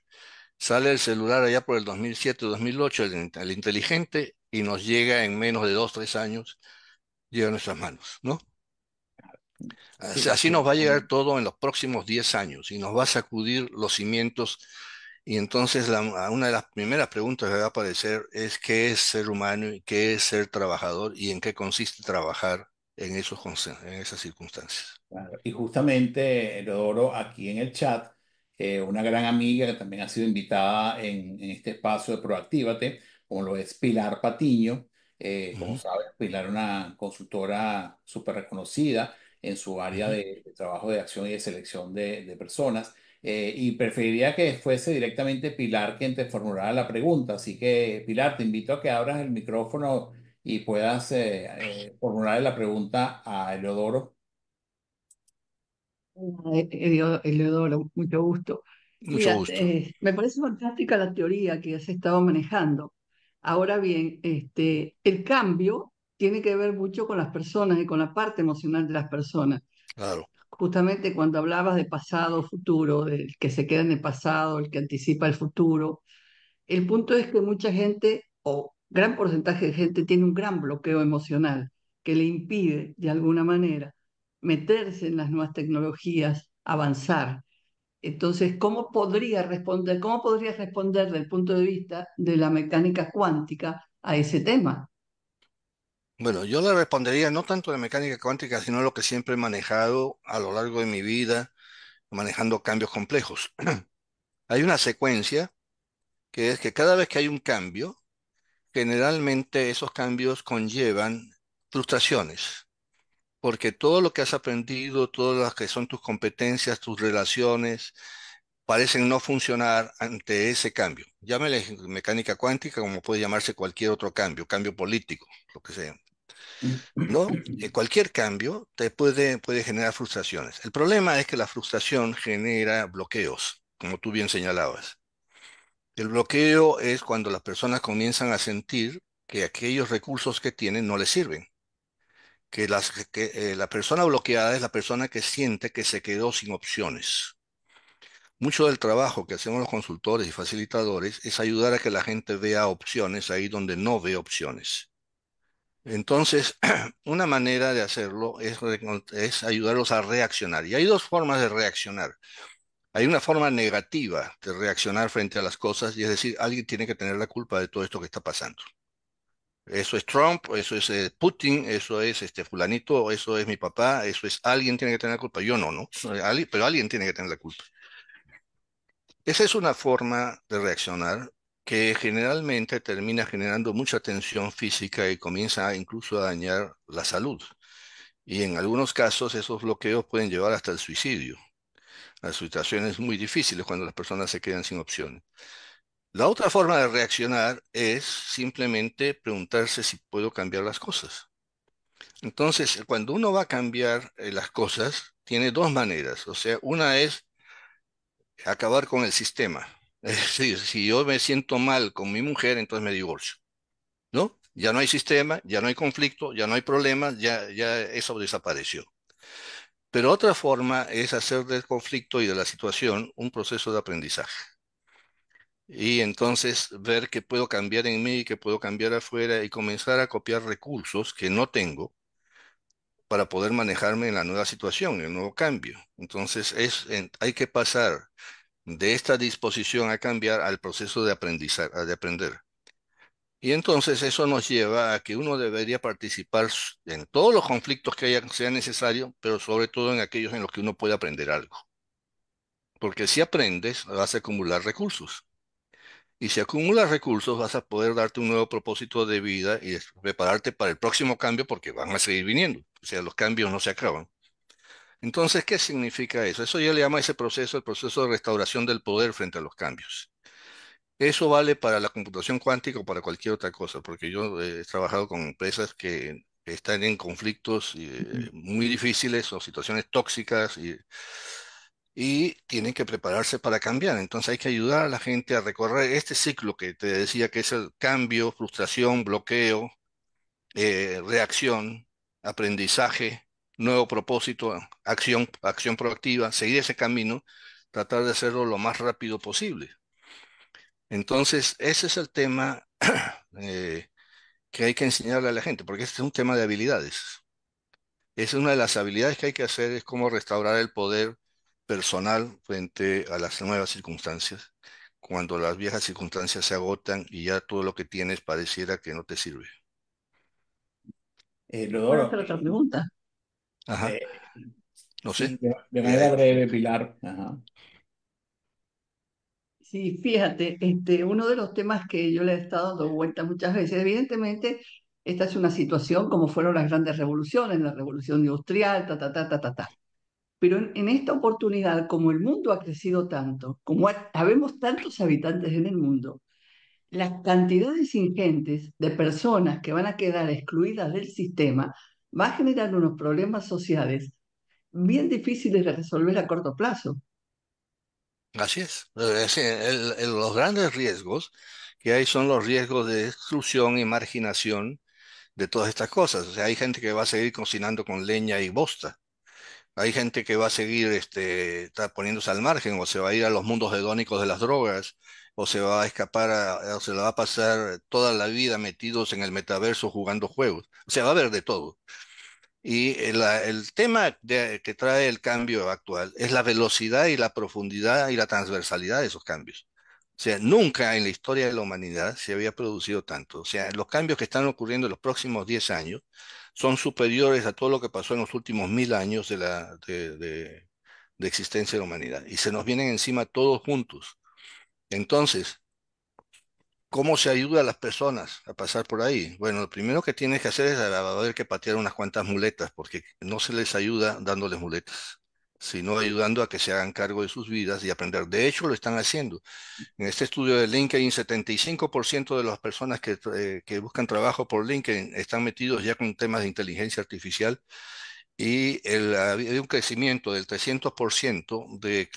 Sale el celular allá por el 2007-2008, el inteligente, y nos llega en menos de dos, tres años, llega a nuestras manos, ¿no? Así, nos va a llegar todo en los próximos diez años y nos va a sacudir los cimientos. Y entonces una de las primeras preguntas que va a aparecer es qué es ser humano y qué es ser trabajador y en qué consiste trabajar en, esos, en esas circunstancias. Y justamente, oro aquí en el chat, eh, una gran amiga que también ha sido invitada en, este espacio de Proactívate, como lo es Pilar Patiño. Eh, como sabes, Pilar es una consultora súper reconocida en su área de, trabajo de acción y de selección de, personas. Eh, y preferiría que fuese directamente Pilar quien te formulara la pregunta. Así que, Pilar, te invito a que abras el micrófono y puedas eh, formular la pregunta a Eleodoro. Eleodoro, mucho gusto. Mucho gusto. me parece fantástica la teoría que has estado manejando. Ahora bien, este, el cambio tiene que ver mucho con las personas y con la parte emocional de las personas. Claro. Justamente cuando hablabas de pasado, futuro, del que se queda en el pasado, el que anticipa el futuro, el punto es que mucha gente o gran porcentaje de gente tiene un gran bloqueo emocional que le impide, de alguna manera, meterse en las nuevas tecnologías, avanzar. Entonces, ¿cómo podría responder, cómo podría responder del punto de vista de la mecánica cuántica a ese tema? Bueno, yo le respondería no tanto de mecánica cuántica, sino lo que siempre he manejado a lo largo de mi vida, manejando cambios complejos. <clears throat> hay una secuencia que es que cada vez que hay un cambio, generalmente esos cambios conllevan frustraciones porque todo lo que has aprendido, todas las que son tus competencias, tus relaciones, parecen no funcionar ante ese cambio. Llámele mecánica cuántica, como puede llamarse cualquier otro cambio, cambio político, lo que sea. ¿No? Eh, cualquier cambio te puede, puede generar frustraciones. El problema es que la frustración genera bloqueos, como tú bien señalabas. El bloqueo es cuando las personas comienzan a sentir que aquellos recursos que tienen no les sirven que, las, que eh, la persona bloqueada es la persona que siente que se quedó sin opciones. Mucho del trabajo que hacemos los consultores y facilitadores es ayudar a que la gente vea opciones ahí donde no ve opciones. Entonces, <clears throat> una manera de hacerlo es, es ayudarlos a reaccionar. Y hay dos formas de reaccionar. Hay una forma negativa de reaccionar frente a las cosas y es decir, alguien tiene que tener la culpa de todo esto que está pasando. Eso es Trump, eso es eh, Putin, eso es este fulanito, eso es mi papá, eso es alguien tiene que tener la culpa. Yo no, ¿no? Eh, pero alguien tiene que tener la culpa. Esa es una forma de reaccionar que generalmente termina generando mucha tensión física y comienza incluso a dañar la salud. Y en algunos casos esos bloqueos pueden llevar hasta el suicidio. Las situaciones muy difíciles cuando las personas se quedan sin opciones. La otra forma de reaccionar es simplemente preguntarse si puedo cambiar las cosas. Entonces, cuando uno va a cambiar eh, las cosas, tiene dos maneras. O sea, una es acabar con el sistema. <laughs> Es decir, si yo me siento mal con mi mujer, entonces me divorcio. ¿No? Ya no hay sistema, ya no hay conflicto, ya no hay problema, ya, ya eso desapareció. Pero otra forma es hacer del conflicto y de la situación un proceso de aprendizaje y entonces ver qué puedo cambiar en mí, qué puedo cambiar afuera y comenzar a copiar recursos que no tengo para poder manejarme en la nueva situación, en el nuevo cambio. Entonces es, hay que pasar de esta disposición a cambiar al proceso de, aprendizar, de aprender. Y entonces eso nos lleva a que uno debería participar en todos los conflictos que haya, sea necesario, pero sobre todo en aquellos en los que uno puede aprender algo. Porque si aprendes, vas a acumular recursos. Y si acumulas recursos, vas a poder darte un nuevo propósito de vida y prepararte para el próximo cambio porque van a seguir viniendo. O sea, los cambios no se acaban. Entonces, ¿qué significa eso? Eso ya le llama ese proceso el proceso de restauración del poder frente a los cambios. Eso vale para la computación cuántica o para cualquier otra cosa, porque yo eh, he trabajado con empresas que están en conflictos eh, muy difíciles o situaciones tóxicas y y tienen que prepararse para cambiar. Entonces hay que ayudar a la gente a recorrer este ciclo que te decía que es el cambio, frustración, bloqueo, eh, reacción, aprendizaje, nuevo propósito, acción, acción proactiva, seguir ese camino, tratar de hacerlo lo más rápido posible. Entonces, ese es el tema <clears throat> eh, que hay que enseñarle a la gente, porque este es un tema de habilidades. Es una de las habilidades que hay que hacer, es cómo restaurar el poder personal frente a las nuevas circunstancias, cuando las viejas circunstancias se agotan y ya todo lo que tienes pareciera que no te sirve. Eh, hacer otra pregunta. Ajá. Eh, no sé. De, manera breve, Pilar. Ajá. Sí, fíjate, este, uno de los temas que yo le he estado dando vuelta muchas veces, evidentemente, esta es una situación como fueron las grandes revoluciones, la revolución industrial, ta, ta, ta, ta, ta, ta. Pero en, esta oportunidad, como el mundo ha crecido tanto, como tenemos tantos habitantes en el mundo, las cantidades ingentes de personas que van a quedar excluidas del sistema va a generar unos problemas sociales bien difíciles de resolver a corto plazo. Así es. los grandes riesgos que hay son los riesgos de exclusión y marginación de todas estas cosas. O sea, hay gente que va a seguir cocinando con leña y bosta. Hay gente que va a seguir este, está poniéndose al margen o se va a ir a los mundos hedónicos de las drogas o se va a escapar o se la va a pasar toda la vida metidos en el metaverso jugando juegos. O sea, va a haber de todo. Y eh, el, tema que trae el cambio actual es la velocidad y la profundidad y la transversalidad de esos cambios. O sea, nunca en la historia de la humanidad se había producido tanto. O sea, los cambios que están ocurriendo en los próximos 10 años son superiores a todo lo que pasó en los últimos mil años de, la, de, existencia de la humanidad. Y se nos vienen encima todos juntos. Entonces, ¿Cómo se ayuda a las personas a pasar por ahí? Bueno, lo primero que tienes que hacer es a haber que patear unas cuantas muletas, porque no se les ayuda dándoles muletas sino ayudando a que se hagan cargo de sus vidas y aprender. De hecho, lo están haciendo. En este estudio de LinkedIn, 75% de las personas eh, que, buscan trabajo por LinkedIn están metidos ya con temas de inteligencia artificial y el, hay un crecimiento del 300% de,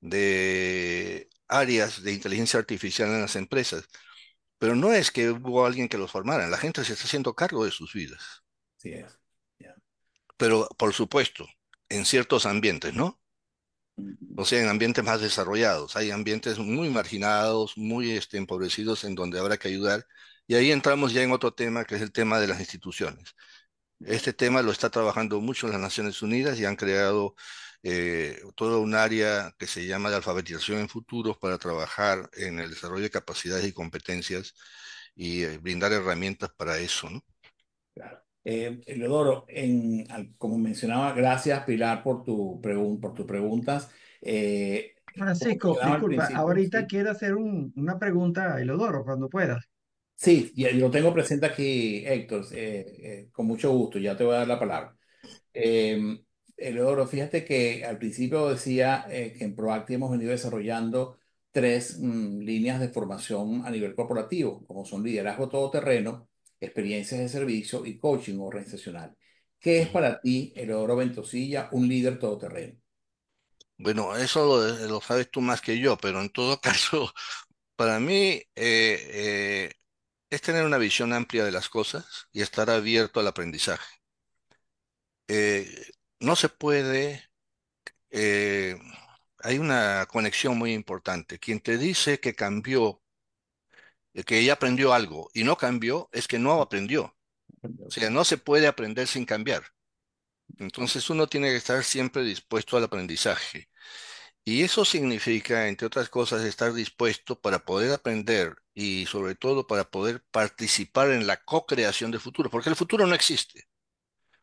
de, áreas de inteligencia artificial en las empresas. Pero no es que hubo alguien que los formara, la gente se está haciendo cargo de sus vidas. Sí, Pero, por supuesto, en ciertos ambientes, ¿no? O sea, en ambientes más desarrollados. Hay ambientes muy marginados, muy este, empobrecidos, en donde habrá que ayudar. Y ahí entramos ya en otro tema, que es el tema de las instituciones. Este tema lo está trabajando mucho las Naciones Unidas y han creado eh, todo un área que se llama de alfabetización en futuros para trabajar en el desarrollo de capacidades y competencias y eh, brindar herramientas para eso, ¿no? Eh, como mencionaba, gracias Pilar por, tu por tus preguntas. Eh, Francisco, disculpa, ahorita quiero hacer una pregunta a Elodoro, cuando puedas. Sí, ya, lo tengo presente aquí, Héctor, eh, eh, con mucho gusto, ya te voy a dar la palabra. Em, Elodoro, fíjate que al principio decía que en Proacti hemos venido desarrollando tres mm, líneas de formación a nivel corporativo, como son liderazgo todoterreno, experiencias de servicio y coaching organizacional. ¿Qué es para ti, el oro Ventosilla, un líder todoterreno? Bueno, eso lo, sabes tú más que yo, pero en todo <laughs> caso, para mí eh, eh, es tener una visión amplia de las cosas y estar abierto al aprendizaje. Eh, no se puede, hay una conexión muy importante. Quien te dice que cambió que ella aprendió algo y no cambió, es que no aprendió. O sea, no se puede aprender sin cambiar. Entonces uno tiene que estar siempre dispuesto al aprendizaje. Y eso significa, entre otras cosas, estar dispuesto para poder aprender y sobre todo para poder participar en la co-creación del futuro, porque el futuro no existe.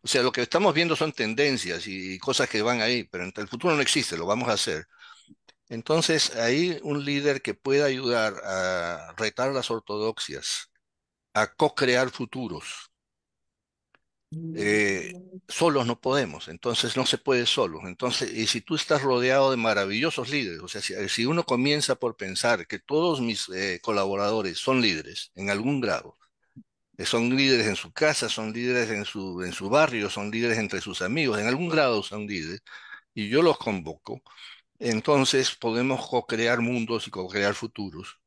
O sea, lo que estamos viendo son tendencias y cosas que van ahí, pero el futuro no existe, lo vamos a hacer. Entonces, hay un líder que pueda ayudar a retar las ortodoxias, a co-crear futuros. Eh, mm. solos no podemos, entonces no se puede solos. Entonces, y si tú estás rodeado de maravillosos líderes, o sea, si, uno comienza por pensar que todos mis eh, colaboradores son líderes en algún grado, eh, son líderes en su casa, son líderes en su, en su barrio, son líderes entre sus amigos, en algún grado son líderes, y yo los convoco, entonces podemos co-crear mundos y co-crear futuros.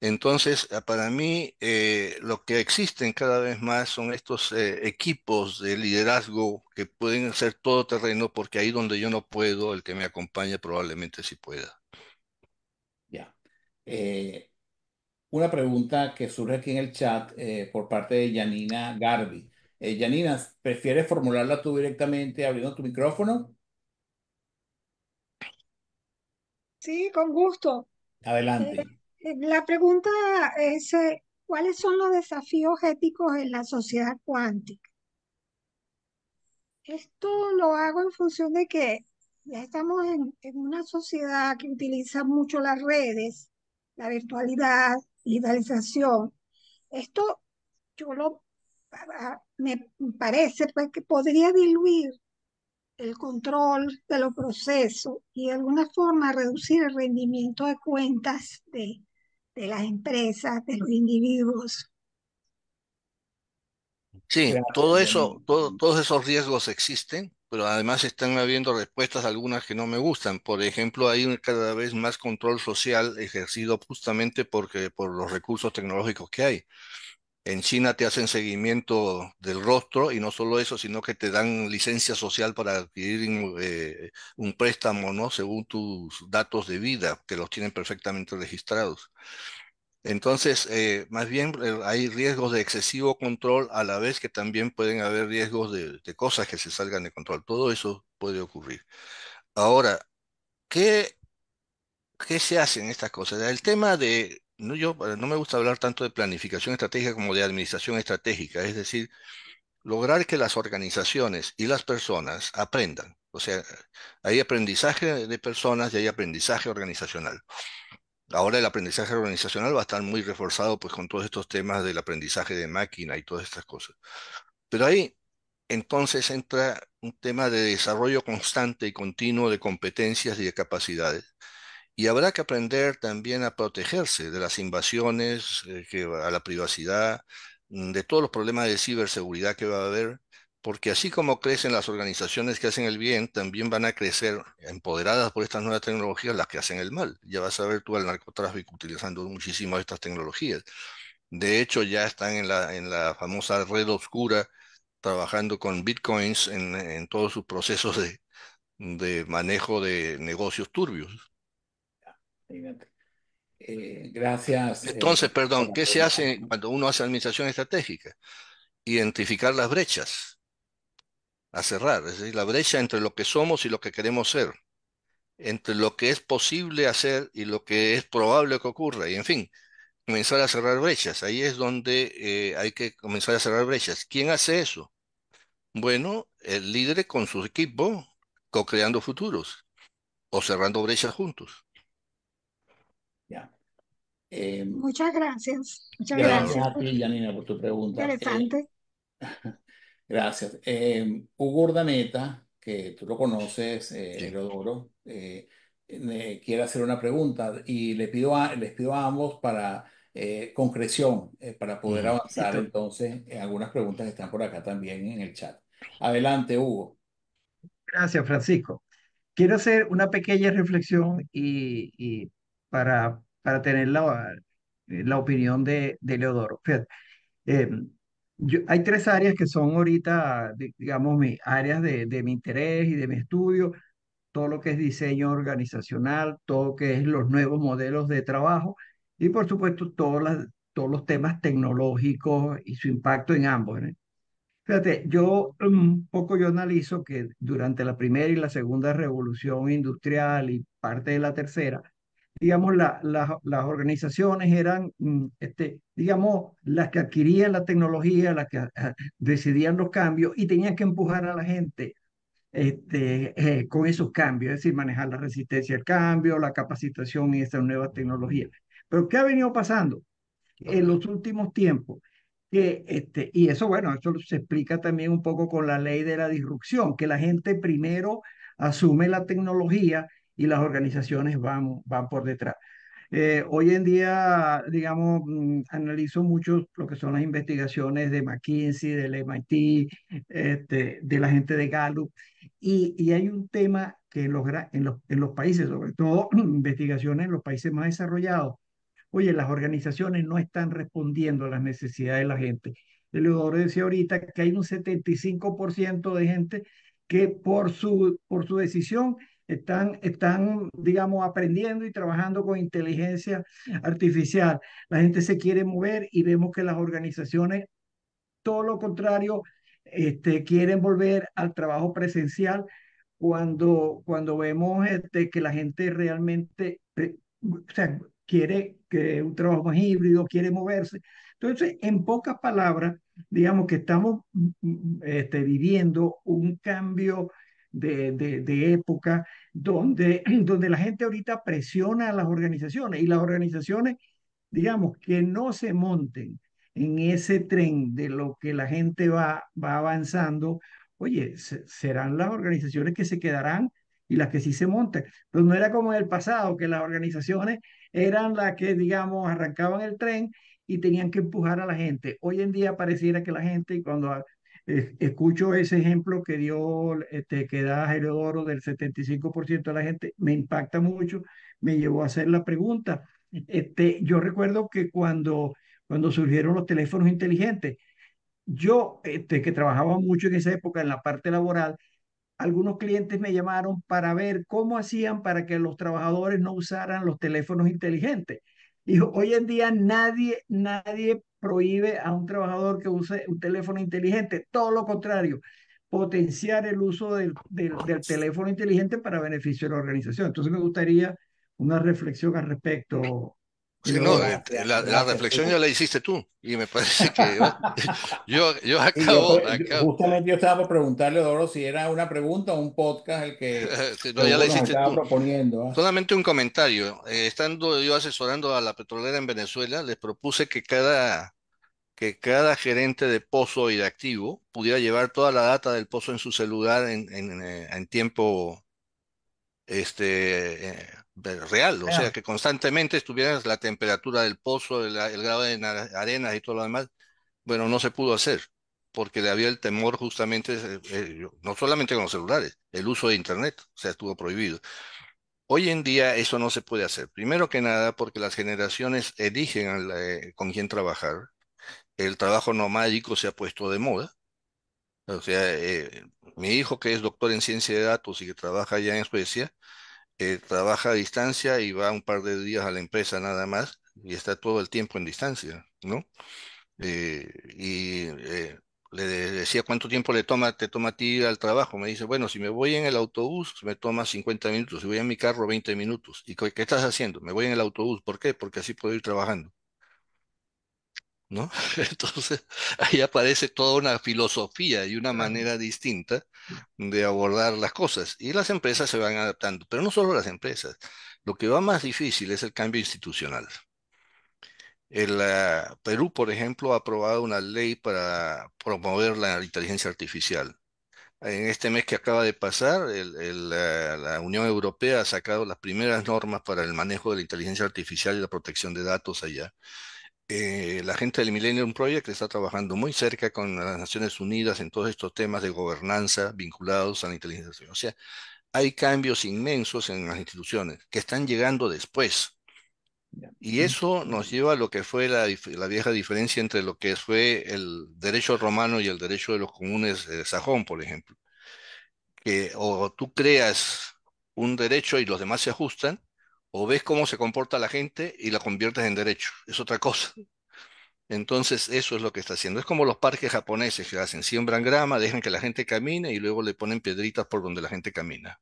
Entonces, eh, para mí, eh, lo que existen cada vez más son estos eh, equipos de liderazgo que pueden hacer todo terreno, porque ahí donde yo no puedo, el que me acompaña probablemente sí pueda. Ya. una pregunta que surge aquí en el chat por parte de Yanina Garbi. Yanina, ¿prefieres formularla tú directamente abriendo tu micrófono? Sí, con gusto. Adelante. Eh, eh, la pregunta es, eh, ¿cuáles son los desafíos éticos en la sociedad cuántica? Esto lo hago en función de que ya estamos en, una sociedad que utiliza mucho las redes, la virtualidad, la digitalización. Esto yo lo me parece pues, que podría diluir el control de los procesos y de alguna forma reducir el rendimiento de cuentas de, de las empresas, de los individuos. Sí, todo eso, todos esos riesgos existen, pero además están habiendo respuestas algunas que no me gustan. Por ejemplo, hay cada vez más control social ejercido justamente porque, por los recursos tecnológicos que hay. En China te hacen seguimiento del rostro y no solo eso, sino que te dan licencia social para adquirir eh, un préstamo, ¿no? Según tus datos de vida, que los tienen perfectamente registrados. Entonces, eh, más bien eh, hay riesgos de excesivo control a la vez que también pueden haber riesgos de, de cosas que se salgan de control. Todo eso puede ocurrir. Ahora, ¿qué, qué se hacen estas cosas? El tema de eh, no, me gusta hablar tanto de planificación estratégica como de administración estratégica, es decir, lograr que las organizaciones y las personas aprendan. O sea, hay aprendizaje de personas y hay aprendizaje organizacional. Ahora el aprendizaje organizacional va a estar muy reforzado pues, con todos estos temas del aprendizaje de máquina y todas estas cosas. Pero ahí entonces entra un tema de desarrollo constante y continuo de competencias y de capacidades y habrá que aprender también a protegerse de las invasiones eh, a la privacidad, mm, de todos los problemas de ciberseguridad que va a haber, porque así como crecen las organizaciones que hacen el bien, también van a crecer empoderadas por estas nuevas tecnologías las que hacen el mal. Ya vas a ver tú al narcotráfico utilizando muchísimas estas tecnologías. De hecho, ya están en la, en la famosa red oscura trabajando con bitcoins en, todos sus procesos de manejo de negocios turbios. Eh, gracias. Eh, Entonces, perdón, ¿qué se hace cuando uno hace administración estratégica? Identificar las brechas a cerrar, es decir, la brecha entre lo que somos y lo que queremos ser, entre lo que es posible hacer y lo que es probable que ocurra, y en fin, comenzar a cerrar brechas. Ahí es donde eh, hay que comenzar a cerrar brechas. ¿Quién hace eso? Bueno, el líder con su equipo, co-creando futuros o cerrando brechas juntos. Em, muchas gracias. Muchas gracias, gracias. a ti, Janina, por tu pregunta. Interesante. <laughs> gracias. Em, Hugo Ordaneta, que tú lo conoces, Herodoro, eh, eh, quiere hacer una pregunta y le pido les pido a ambos para eh, concreción, para poder mm, avanzar entonces algunas preguntas están por acá también en el chat. Adelante, Hugo. Gracias, Francisco. Quiero hacer una pequeña reflexión y, y para para tener la, eh, la opinión de, de Leodoro. Em, hay tres áreas que son ahorita, digamos, mis áreas de, de mi interés y de mi estudio, todo lo que es diseño organizacional, todo lo que es los nuevos modelos de trabajo y por supuesto todas las, todos los temas tecnológicos y su impacto en ambos. Fíjate, yo un mm, poco yo analizo que durante la primera y la segunda revolución industrial y parte de la tercera, digamos, la, las organizaciones eran, mm, este, digamos, las que adquirían la tecnología, las que ah, decidían los cambios y tenían que empujar a la gente este, eh, con esos cambios, es decir, manejar la resistencia al cambio, la capacitación y estas nueva tecnologías. Pero ¿qué ha venido pasando en los últimos tiempos? Que, este, y eso, bueno, eso se explica también un poco con la ley de la disrupción, que la gente primero asume la tecnología, y las organizaciones van, van por detrás. Eh, hoy en día, digamos, mm, analizo mucho lo que son las investigaciones de McKinsey, del MIT, este, de la gente de Gallup, y, hay un tema que en los, en los, países, sobre todo <clears throat> investigaciones en los países más desarrollados, oye, las organizaciones no están respondiendo a las necesidades de la gente. Eleodoro decía ahorita que hay un 75% de gente que por su, por su decisión están, están, digamos, aprendiendo y trabajando con inteligencia artificial. La gente se quiere mover y vemos que las organizaciones, todo lo contrario, este, quieren volver al trabajo presencial cuando, cuando vemos este, que la gente realmente eh, quiere que un trabajo híbrido, quiere moverse. Entonces, en pocas palabras, digamos que estamos mm, mm, este, viviendo un cambio de, época, donde, <clears throat> donde la gente ahorita presiona a las organizaciones y las organizaciones, digamos, que no se monten en ese tren de lo que la gente va, va avanzando, oye, serán las organizaciones que se quedarán y las que sí se monten. Pero pues no era como en el pasado, que las organizaciones eran las que, digamos, arrancaban el tren y tenían que empujar a la gente. Hoy en día pareciera que la gente, cuando escucho ese ejemplo que dio, este, que da oro del 75% de la gente, me impacta mucho, me llevó a hacer la pregunta. Este, yo recuerdo que cuando, cuando surgieron los teléfonos inteligentes, yo, este, que trabajaba mucho en esa época en la parte laboral, algunos clientes me llamaron para ver cómo hacían para que los trabajadores no usaran los teléfonos inteligentes. y hoy en día nadie, nadie prohíbe a un trabajador que use un teléfono inteligente, todo lo contrario, potenciar el uso del, del, teléfono inteligente para beneficio de la organización. Entonces me gustaría una reflexión al respecto, no, este, la, reflexión ya la hiciste tú y me parece que yo, <laughs> yo, acabo, Justamente yo estaba por preguntarle, Doro, si era una pregunta o un podcast el que <laughs> ya proponiendo. ¿ah? Solamente un comentario. Eh, estando yo asesorando a la petrolera en Venezuela, les propuse que cada que cada gerente de pozo y de activo pudiera llevar toda la data del pozo en su celular en, eh, tiempo este, eh, real, o sea, que constantemente estuvieras la temperatura del pozo, el, grado de arenas y todo lo demás. Bueno, no se pudo hacer, porque le había el temor justamente, eh, no solamente con los celulares, el uso de Internet, o sea, estuvo prohibido. Hoy en día eso no se puede hacer. Primero que nada, porque las generaciones eligen con quién trabajar el trabajo nomádico se ha puesto de moda. O sea, eh, mi hijo que es doctor en ciencia de datos y que trabaja allá en Suecia, eh, trabaja a distancia y va un par de días a la empresa nada más y está todo el tiempo en distancia, ¿no? Eh, y le decía cuánto tiempo le toma, te toma a ti al trabajo. Me dice, bueno, si me voy en el autobús, me toma 50 minutos, si voy en mi carro, 20 minutos. ¿Y qué estás haciendo? Me voy en el autobús. ¿Por qué? Porque así puedo ir trabajando. <laughs> Entonces, ahí aparece toda una filosofía y una manera distinta de abordar las cosas. Y las empresas se van adaptando, pero no solo las empresas. Lo que va más difícil es el cambio institucional. El ah, Perú, por ejemplo, ha aprobado una ley para promover la inteligencia artificial. En este mes que acaba de pasar, ah, la Unión Europea ha sacado las primeras normas para el manejo de la inteligencia artificial y la protección de datos allá. Eh, la gente del Millennium Project está trabajando muy cerca con las Naciones Unidas en todos estos temas de gobernanza vinculados a la inteligencia O sea, hay cambios inmensos en las instituciones que están llegando después. Y eso nos lleva a lo que fue la, la, vieja diferencia entre lo que fue el derecho romano y el derecho de los comunes de eh, sajón, por ejemplo. Que o tú creas un derecho y los demás se ajustan, o ves cómo se comporta la gente y la conviertes en derecho, es otra cosa. Entonces eso es lo que está haciendo. Es como los parques japoneses que hacen, siembran grama, dejan que la gente camine y luego le ponen piedritas por donde la gente camina.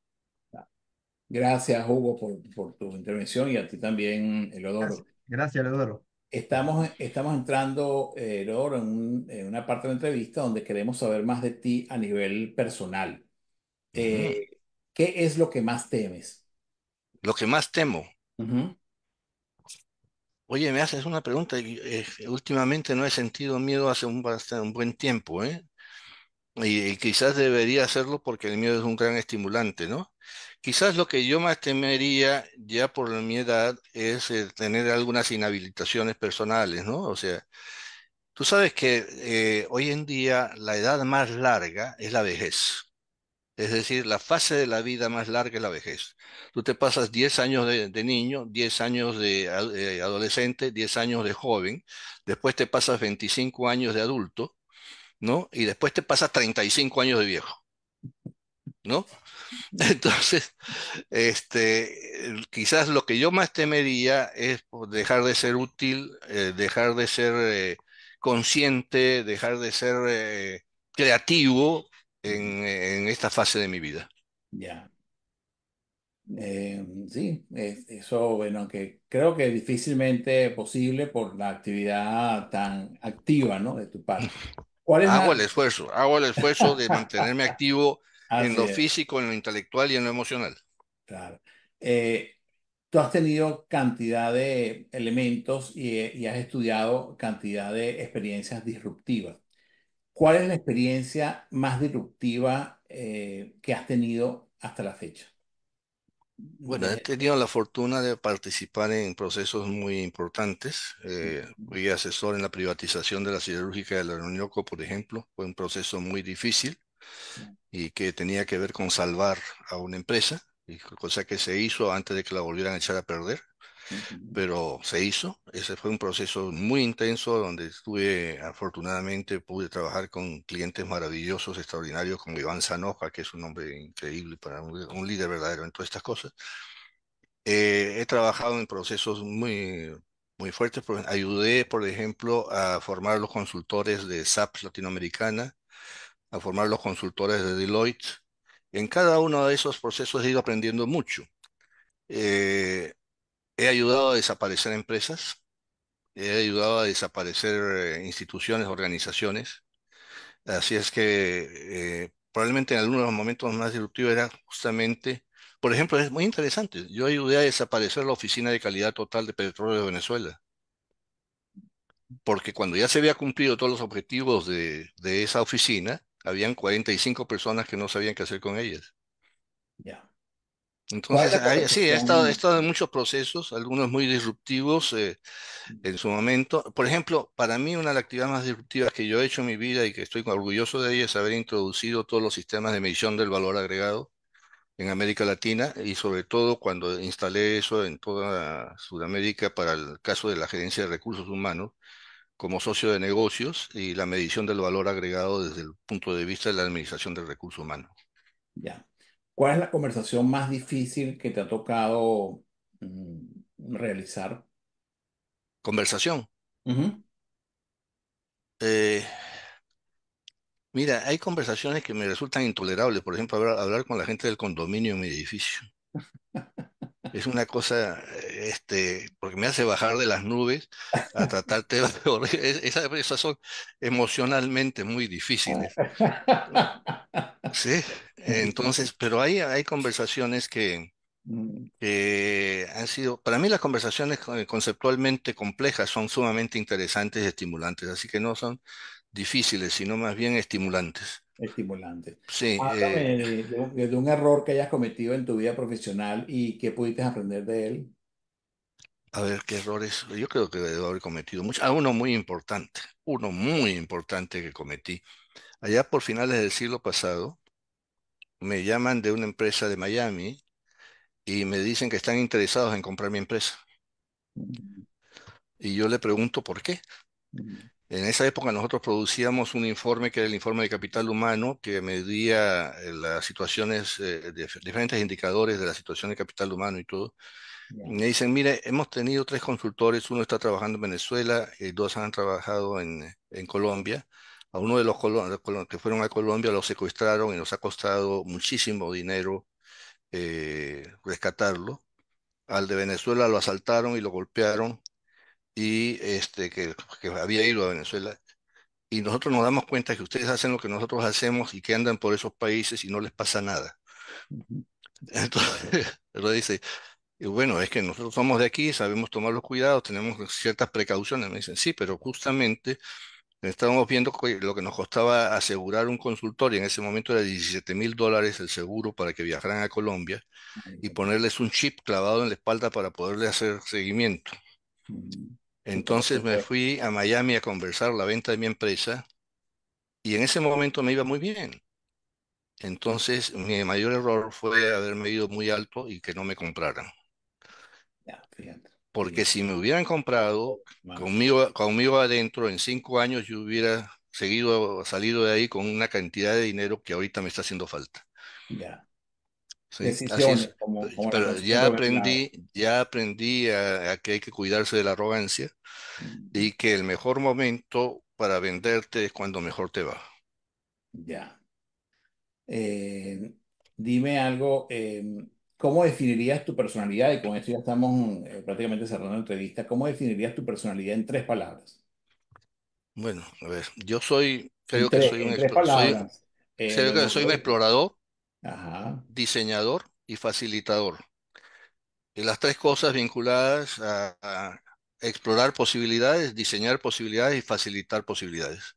Gracias Hugo por, tu intervención y a ti también, Elodoro. Gracias, Elodoro. Estamos, estamos entrando, eh, Elodoro, en, una parte de la entrevista donde queremos saber más de ti a nivel personal. Eh, ¿Qué es lo que más temes? Lo que más temo. Oye, me haces una pregunta. Eh, últimamente no he sentido miedo hace un, buen tiempo, ¿eh? Y, quizás debería hacerlo porque el miedo es un gran estimulante, ¿no? Quizás lo que yo más temería ya por mi edad es tener algunas inhabilitaciones personales, ¿no? O sea, tú sabes que eh, hoy en día la edad más larga es la vejez. Es decir, la fase de la vida más larga es la vejez. Tú te pasas 10 años de, niño, 10 años de, eh, adolescente, 10 años de joven, después te pasas 25 años de adulto, ¿no? Y después te pasas 35 años de viejo, ¿no? <laughs> Entonces, este, quizás lo que yo más temería es pues, dejar de ser útil, eh, dejar de ser eh, consciente, dejar de ser creativo en, esta fase de mi vida. Ya. Eh, sí, eso, bueno, que creo que es difícilmente posible por la actividad tan activa, ¿no? De tu parte. <laughs> ¿Cuál es Hago el esfuerzo, hago el esfuerzo de mantenerme <laughs> activo en lo físico, en lo intelectual y en lo emocional. claro. Eh, tú has tenido cantidad de elementos y eh, has estudiado cantidad de experiencias disruptivas. ¿Cuál es la experiencia más disruptiva eh, que has tenido hasta la fecha? Bueno, he eh, tenido la fortuna de participar en procesos muy importantes. Eh, fui asesor en la privatización de la siderúrgica de la Unióco, por ejemplo. Fue un proceso muy difícil y que tenía que ver con salvar a una empresa, cosa que se hizo antes de que la volvieran a echar a perder pero se hizo. Ese fue un proceso muy intenso donde estuve, afortunadamente, pude trabajar con clientes maravillosos, extraordinarios, como Iván Zanoja, que es un hombre increíble para un, líder verdadero en todas estas cosas. Eh, he trabajado en procesos muy, muy fuertes. Ayudé, por ejemplo, a formar los consultores de SAP Latinoamericana, a formar los consultores de Deloitte. En cada uno de esos procesos he ido aprendiendo mucho. Eh, He ayudado a desaparecer empresas, he ayudado a desaparecer eh, instituciones, organizaciones. Así es que eh, probablemente en algunos momentos más disruptivos era justamente, por ejemplo, es muy interesante, yo ayudé a desaparecer la Oficina de Calidad Total de Petróleo de Venezuela, porque cuando ya se había cumplido todos los objetivos de, esa oficina, habían 45 personas que no sabían qué hacer con ellas. Ya. Entonces, sí, este ha estado, estado, en muchos procesos, algunos muy disruptivos eh, en su momento. Por ejemplo, para mí una de las actividades más disruptivas que yo he hecho en mi vida y que estoy orgulloso de ella es haber introducido todos los sistemas de medición del valor agregado en América Latina y sobre todo cuando instalé eso en toda Sudamérica para el caso de la gerencia de recursos humanos como socio de negocios y la medición del valor agregado desde el punto de vista de la administración del recurso humano. Ya. ¿Cuál es la conversación más difícil que te ha tocado mm, realizar? Conversación. Eh, mira, hay conversaciones que me resultan intolerables. Por ejemplo, hablar con la gente del condominio en mi edificio. <laughs> es una cosa, este, porque me hace bajar de las nubes a tratarte <laughs> de esas, esas son emocionalmente muy difíciles. Sí, entonces, pero hay, hay conversaciones que, mm. que han sido, para mí las conversaciones conceptualmente complejas son sumamente interesantes y estimulantes, así que no son difíciles, sino más bien estimulantes. Estimulante. Sí. Háblame eh. de, un error que hayas cometido en tu vida profesional y qué pudiste aprender de él. A ver, qué errores. Yo creo que debo haber cometido muchos. Ah, uno muy importante. Uno muy importante que cometí. Allá por finales del siglo pasado, me llaman de una empresa de Miami y me dicen que están interesados en comprar mi empresa. Mm. Y yo le pregunto por qué. Mm. En esa época nosotros producíamos un informe que era el informe de capital humano, que medía eh, las situaciones, eh, de, diferentes indicadores de la situación de capital humano y todo. Me dicen, mire, hemos tenido tres consultores, uno está trabajando en Venezuela, y eh, dos han trabajado en, Colombia. A uno de los, que fueron a Colombia lo secuestraron y nos ha costado muchísimo dinero rescatarlo. Al de Venezuela lo asaltaron y lo golpearon y este, que, había ido a Venezuela. Y nosotros nos damos cuenta que ustedes hacen lo que nosotros hacemos y que andan por esos países y no les pasa nada. Entonces, él <laughs> dice, bueno, es que nosotros somos de aquí, sabemos tomar los cuidados, tenemos ciertas precauciones. Me dicen, sí, pero justamente estábamos viendo lo que nos costaba asegurar un consultorio. En ese momento era 17 mil dólares el seguro para que viajaran a Colombia y ponerles un chip clavado en la espalda para poderle hacer seguimiento. Entonces me fui a Miami a conversar la venta de mi empresa y en ese momento me iba muy bien. Entonces mi mayor error fue haberme ido muy alto y que no me compraran. Porque si me hubieran comprado conmigo, conmigo adentro, en cinco años yo hubiera seguido, salido de ahí con una cantidad de dinero que ahorita me está haciendo falta. Ya pero ya aprendí, ya aprendí a, que hay que cuidarse de la arrogancia mm. y que el mejor momento para venderte es cuando mejor te va. Ya. Eh, dime algo, em, ¿cómo definirías tu personalidad? Y con esto ya estamos eh, prácticamente cerrando la entrevista. ¿Cómo definirías tu personalidad en tres palabras? Bueno, a ver, yo soy, creo que soy soy un eh, explorador diseñador y facilitador. Y las tres cosas vinculadas a, explorar posibilidades, diseñar posibilidades y facilitar posibilidades.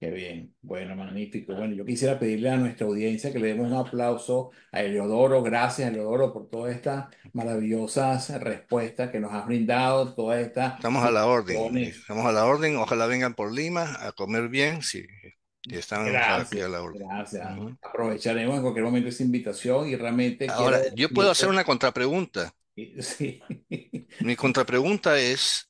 Qué bien, bueno, magnífico. Bueno, yo quisiera pedirle a nuestra audiencia que le demos un aplauso a Eleodoro. Gracias, Eleodoro, por todas estas maravillosas respuestas que nos has brindado, Toda esta Estamos a la orden, estamos a la orden. Ojalá vengan por Lima a comer bien, si están la Gracias. Aprovecharemos en cualquier momento esa invitación y realmente. Ahora, yo puedo hacer una contrapregunta. <laughs> Mi contrapregunta es: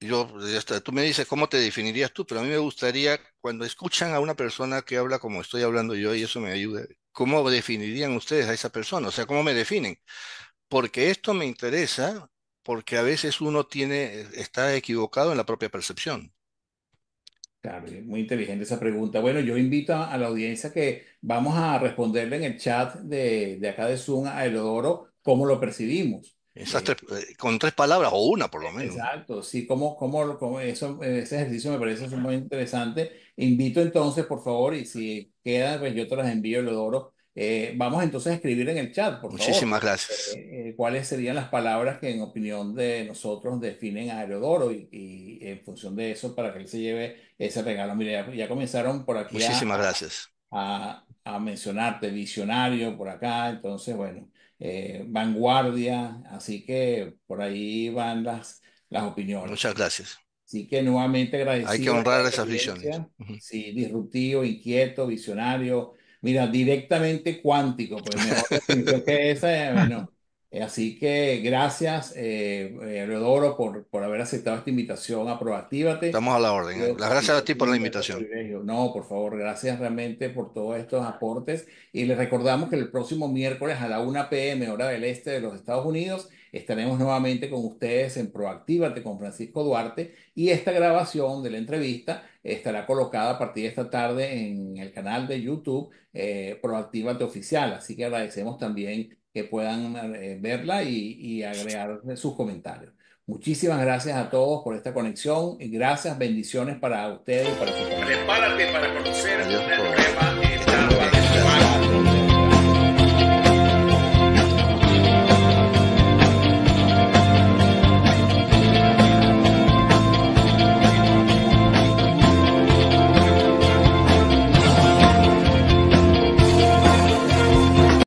yo, este, tú me dices cómo te definirías tú, pero a mí me gustaría, cuando escuchan a una persona que habla como estoy hablando yo, y eso me ayuda, ¿cómo definirían ustedes a esa persona? O sea, ¿cómo me definen? Porque esto me interesa, porque a veces uno tiene, está equivocado en la propia percepción. Claro, muy inteligente esa pregunta. Bueno, yo invito a, la audiencia que vamos a responderle en el chat de, de acá de Zoom a Elodoro cómo lo percibimos. Eh, eh, con tres palabras o una por lo menos. Exacto, sí, como, como, eso, ese ejercicio me parece muy interesante. Invito entonces, por favor, y si queda, pues yo te las envío, Leodoro. Eh, vamos entonces a escribir en el chat, por Muchísimas favor. Muchísimas gracias. ¿Cuáles serían las palabras que en opinión de nosotros definen a Leodoro y en función de eso para que él se lleve ese regalo. Mira, ya, comenzaron por aquí. Muchísimas a, gracias. A, mencionarte visionario por acá, entonces, bueno, eh, vanguardia, así que por ahí van las, las opiniones. Muchas gracias. Así que nuevamente agradecido. Hay que honrar esas visiones. Sí, disruptivo, inquieto, visionario. Mira, directamente cuántico, pues mejor que esa, eh, bueno. Eh, así que gracias, eh, eh por, por haber aceptado esta invitación a Proactivate Estamos a la orden. Las gracias a ti por la invitación. No, por favor, gracias realmente por todos estos aportes. Y les recordamos que el próximo miércoles a la 1 p.m., hora del este de los Estados Unidos, estaremos nuevamente con ustedes en Proactivate con Francisco Duarte. Y esta grabación de la entrevista estará colocada a partir de esta tarde en el canal de YouTube eh, Proactivate Oficial. Así que agradecemos también puedan eh, verla y, agregar sus comentarios. Muchísimas gracias a todos por esta conexión. y Gracias, bendiciones para ustedes y para su familia. conocer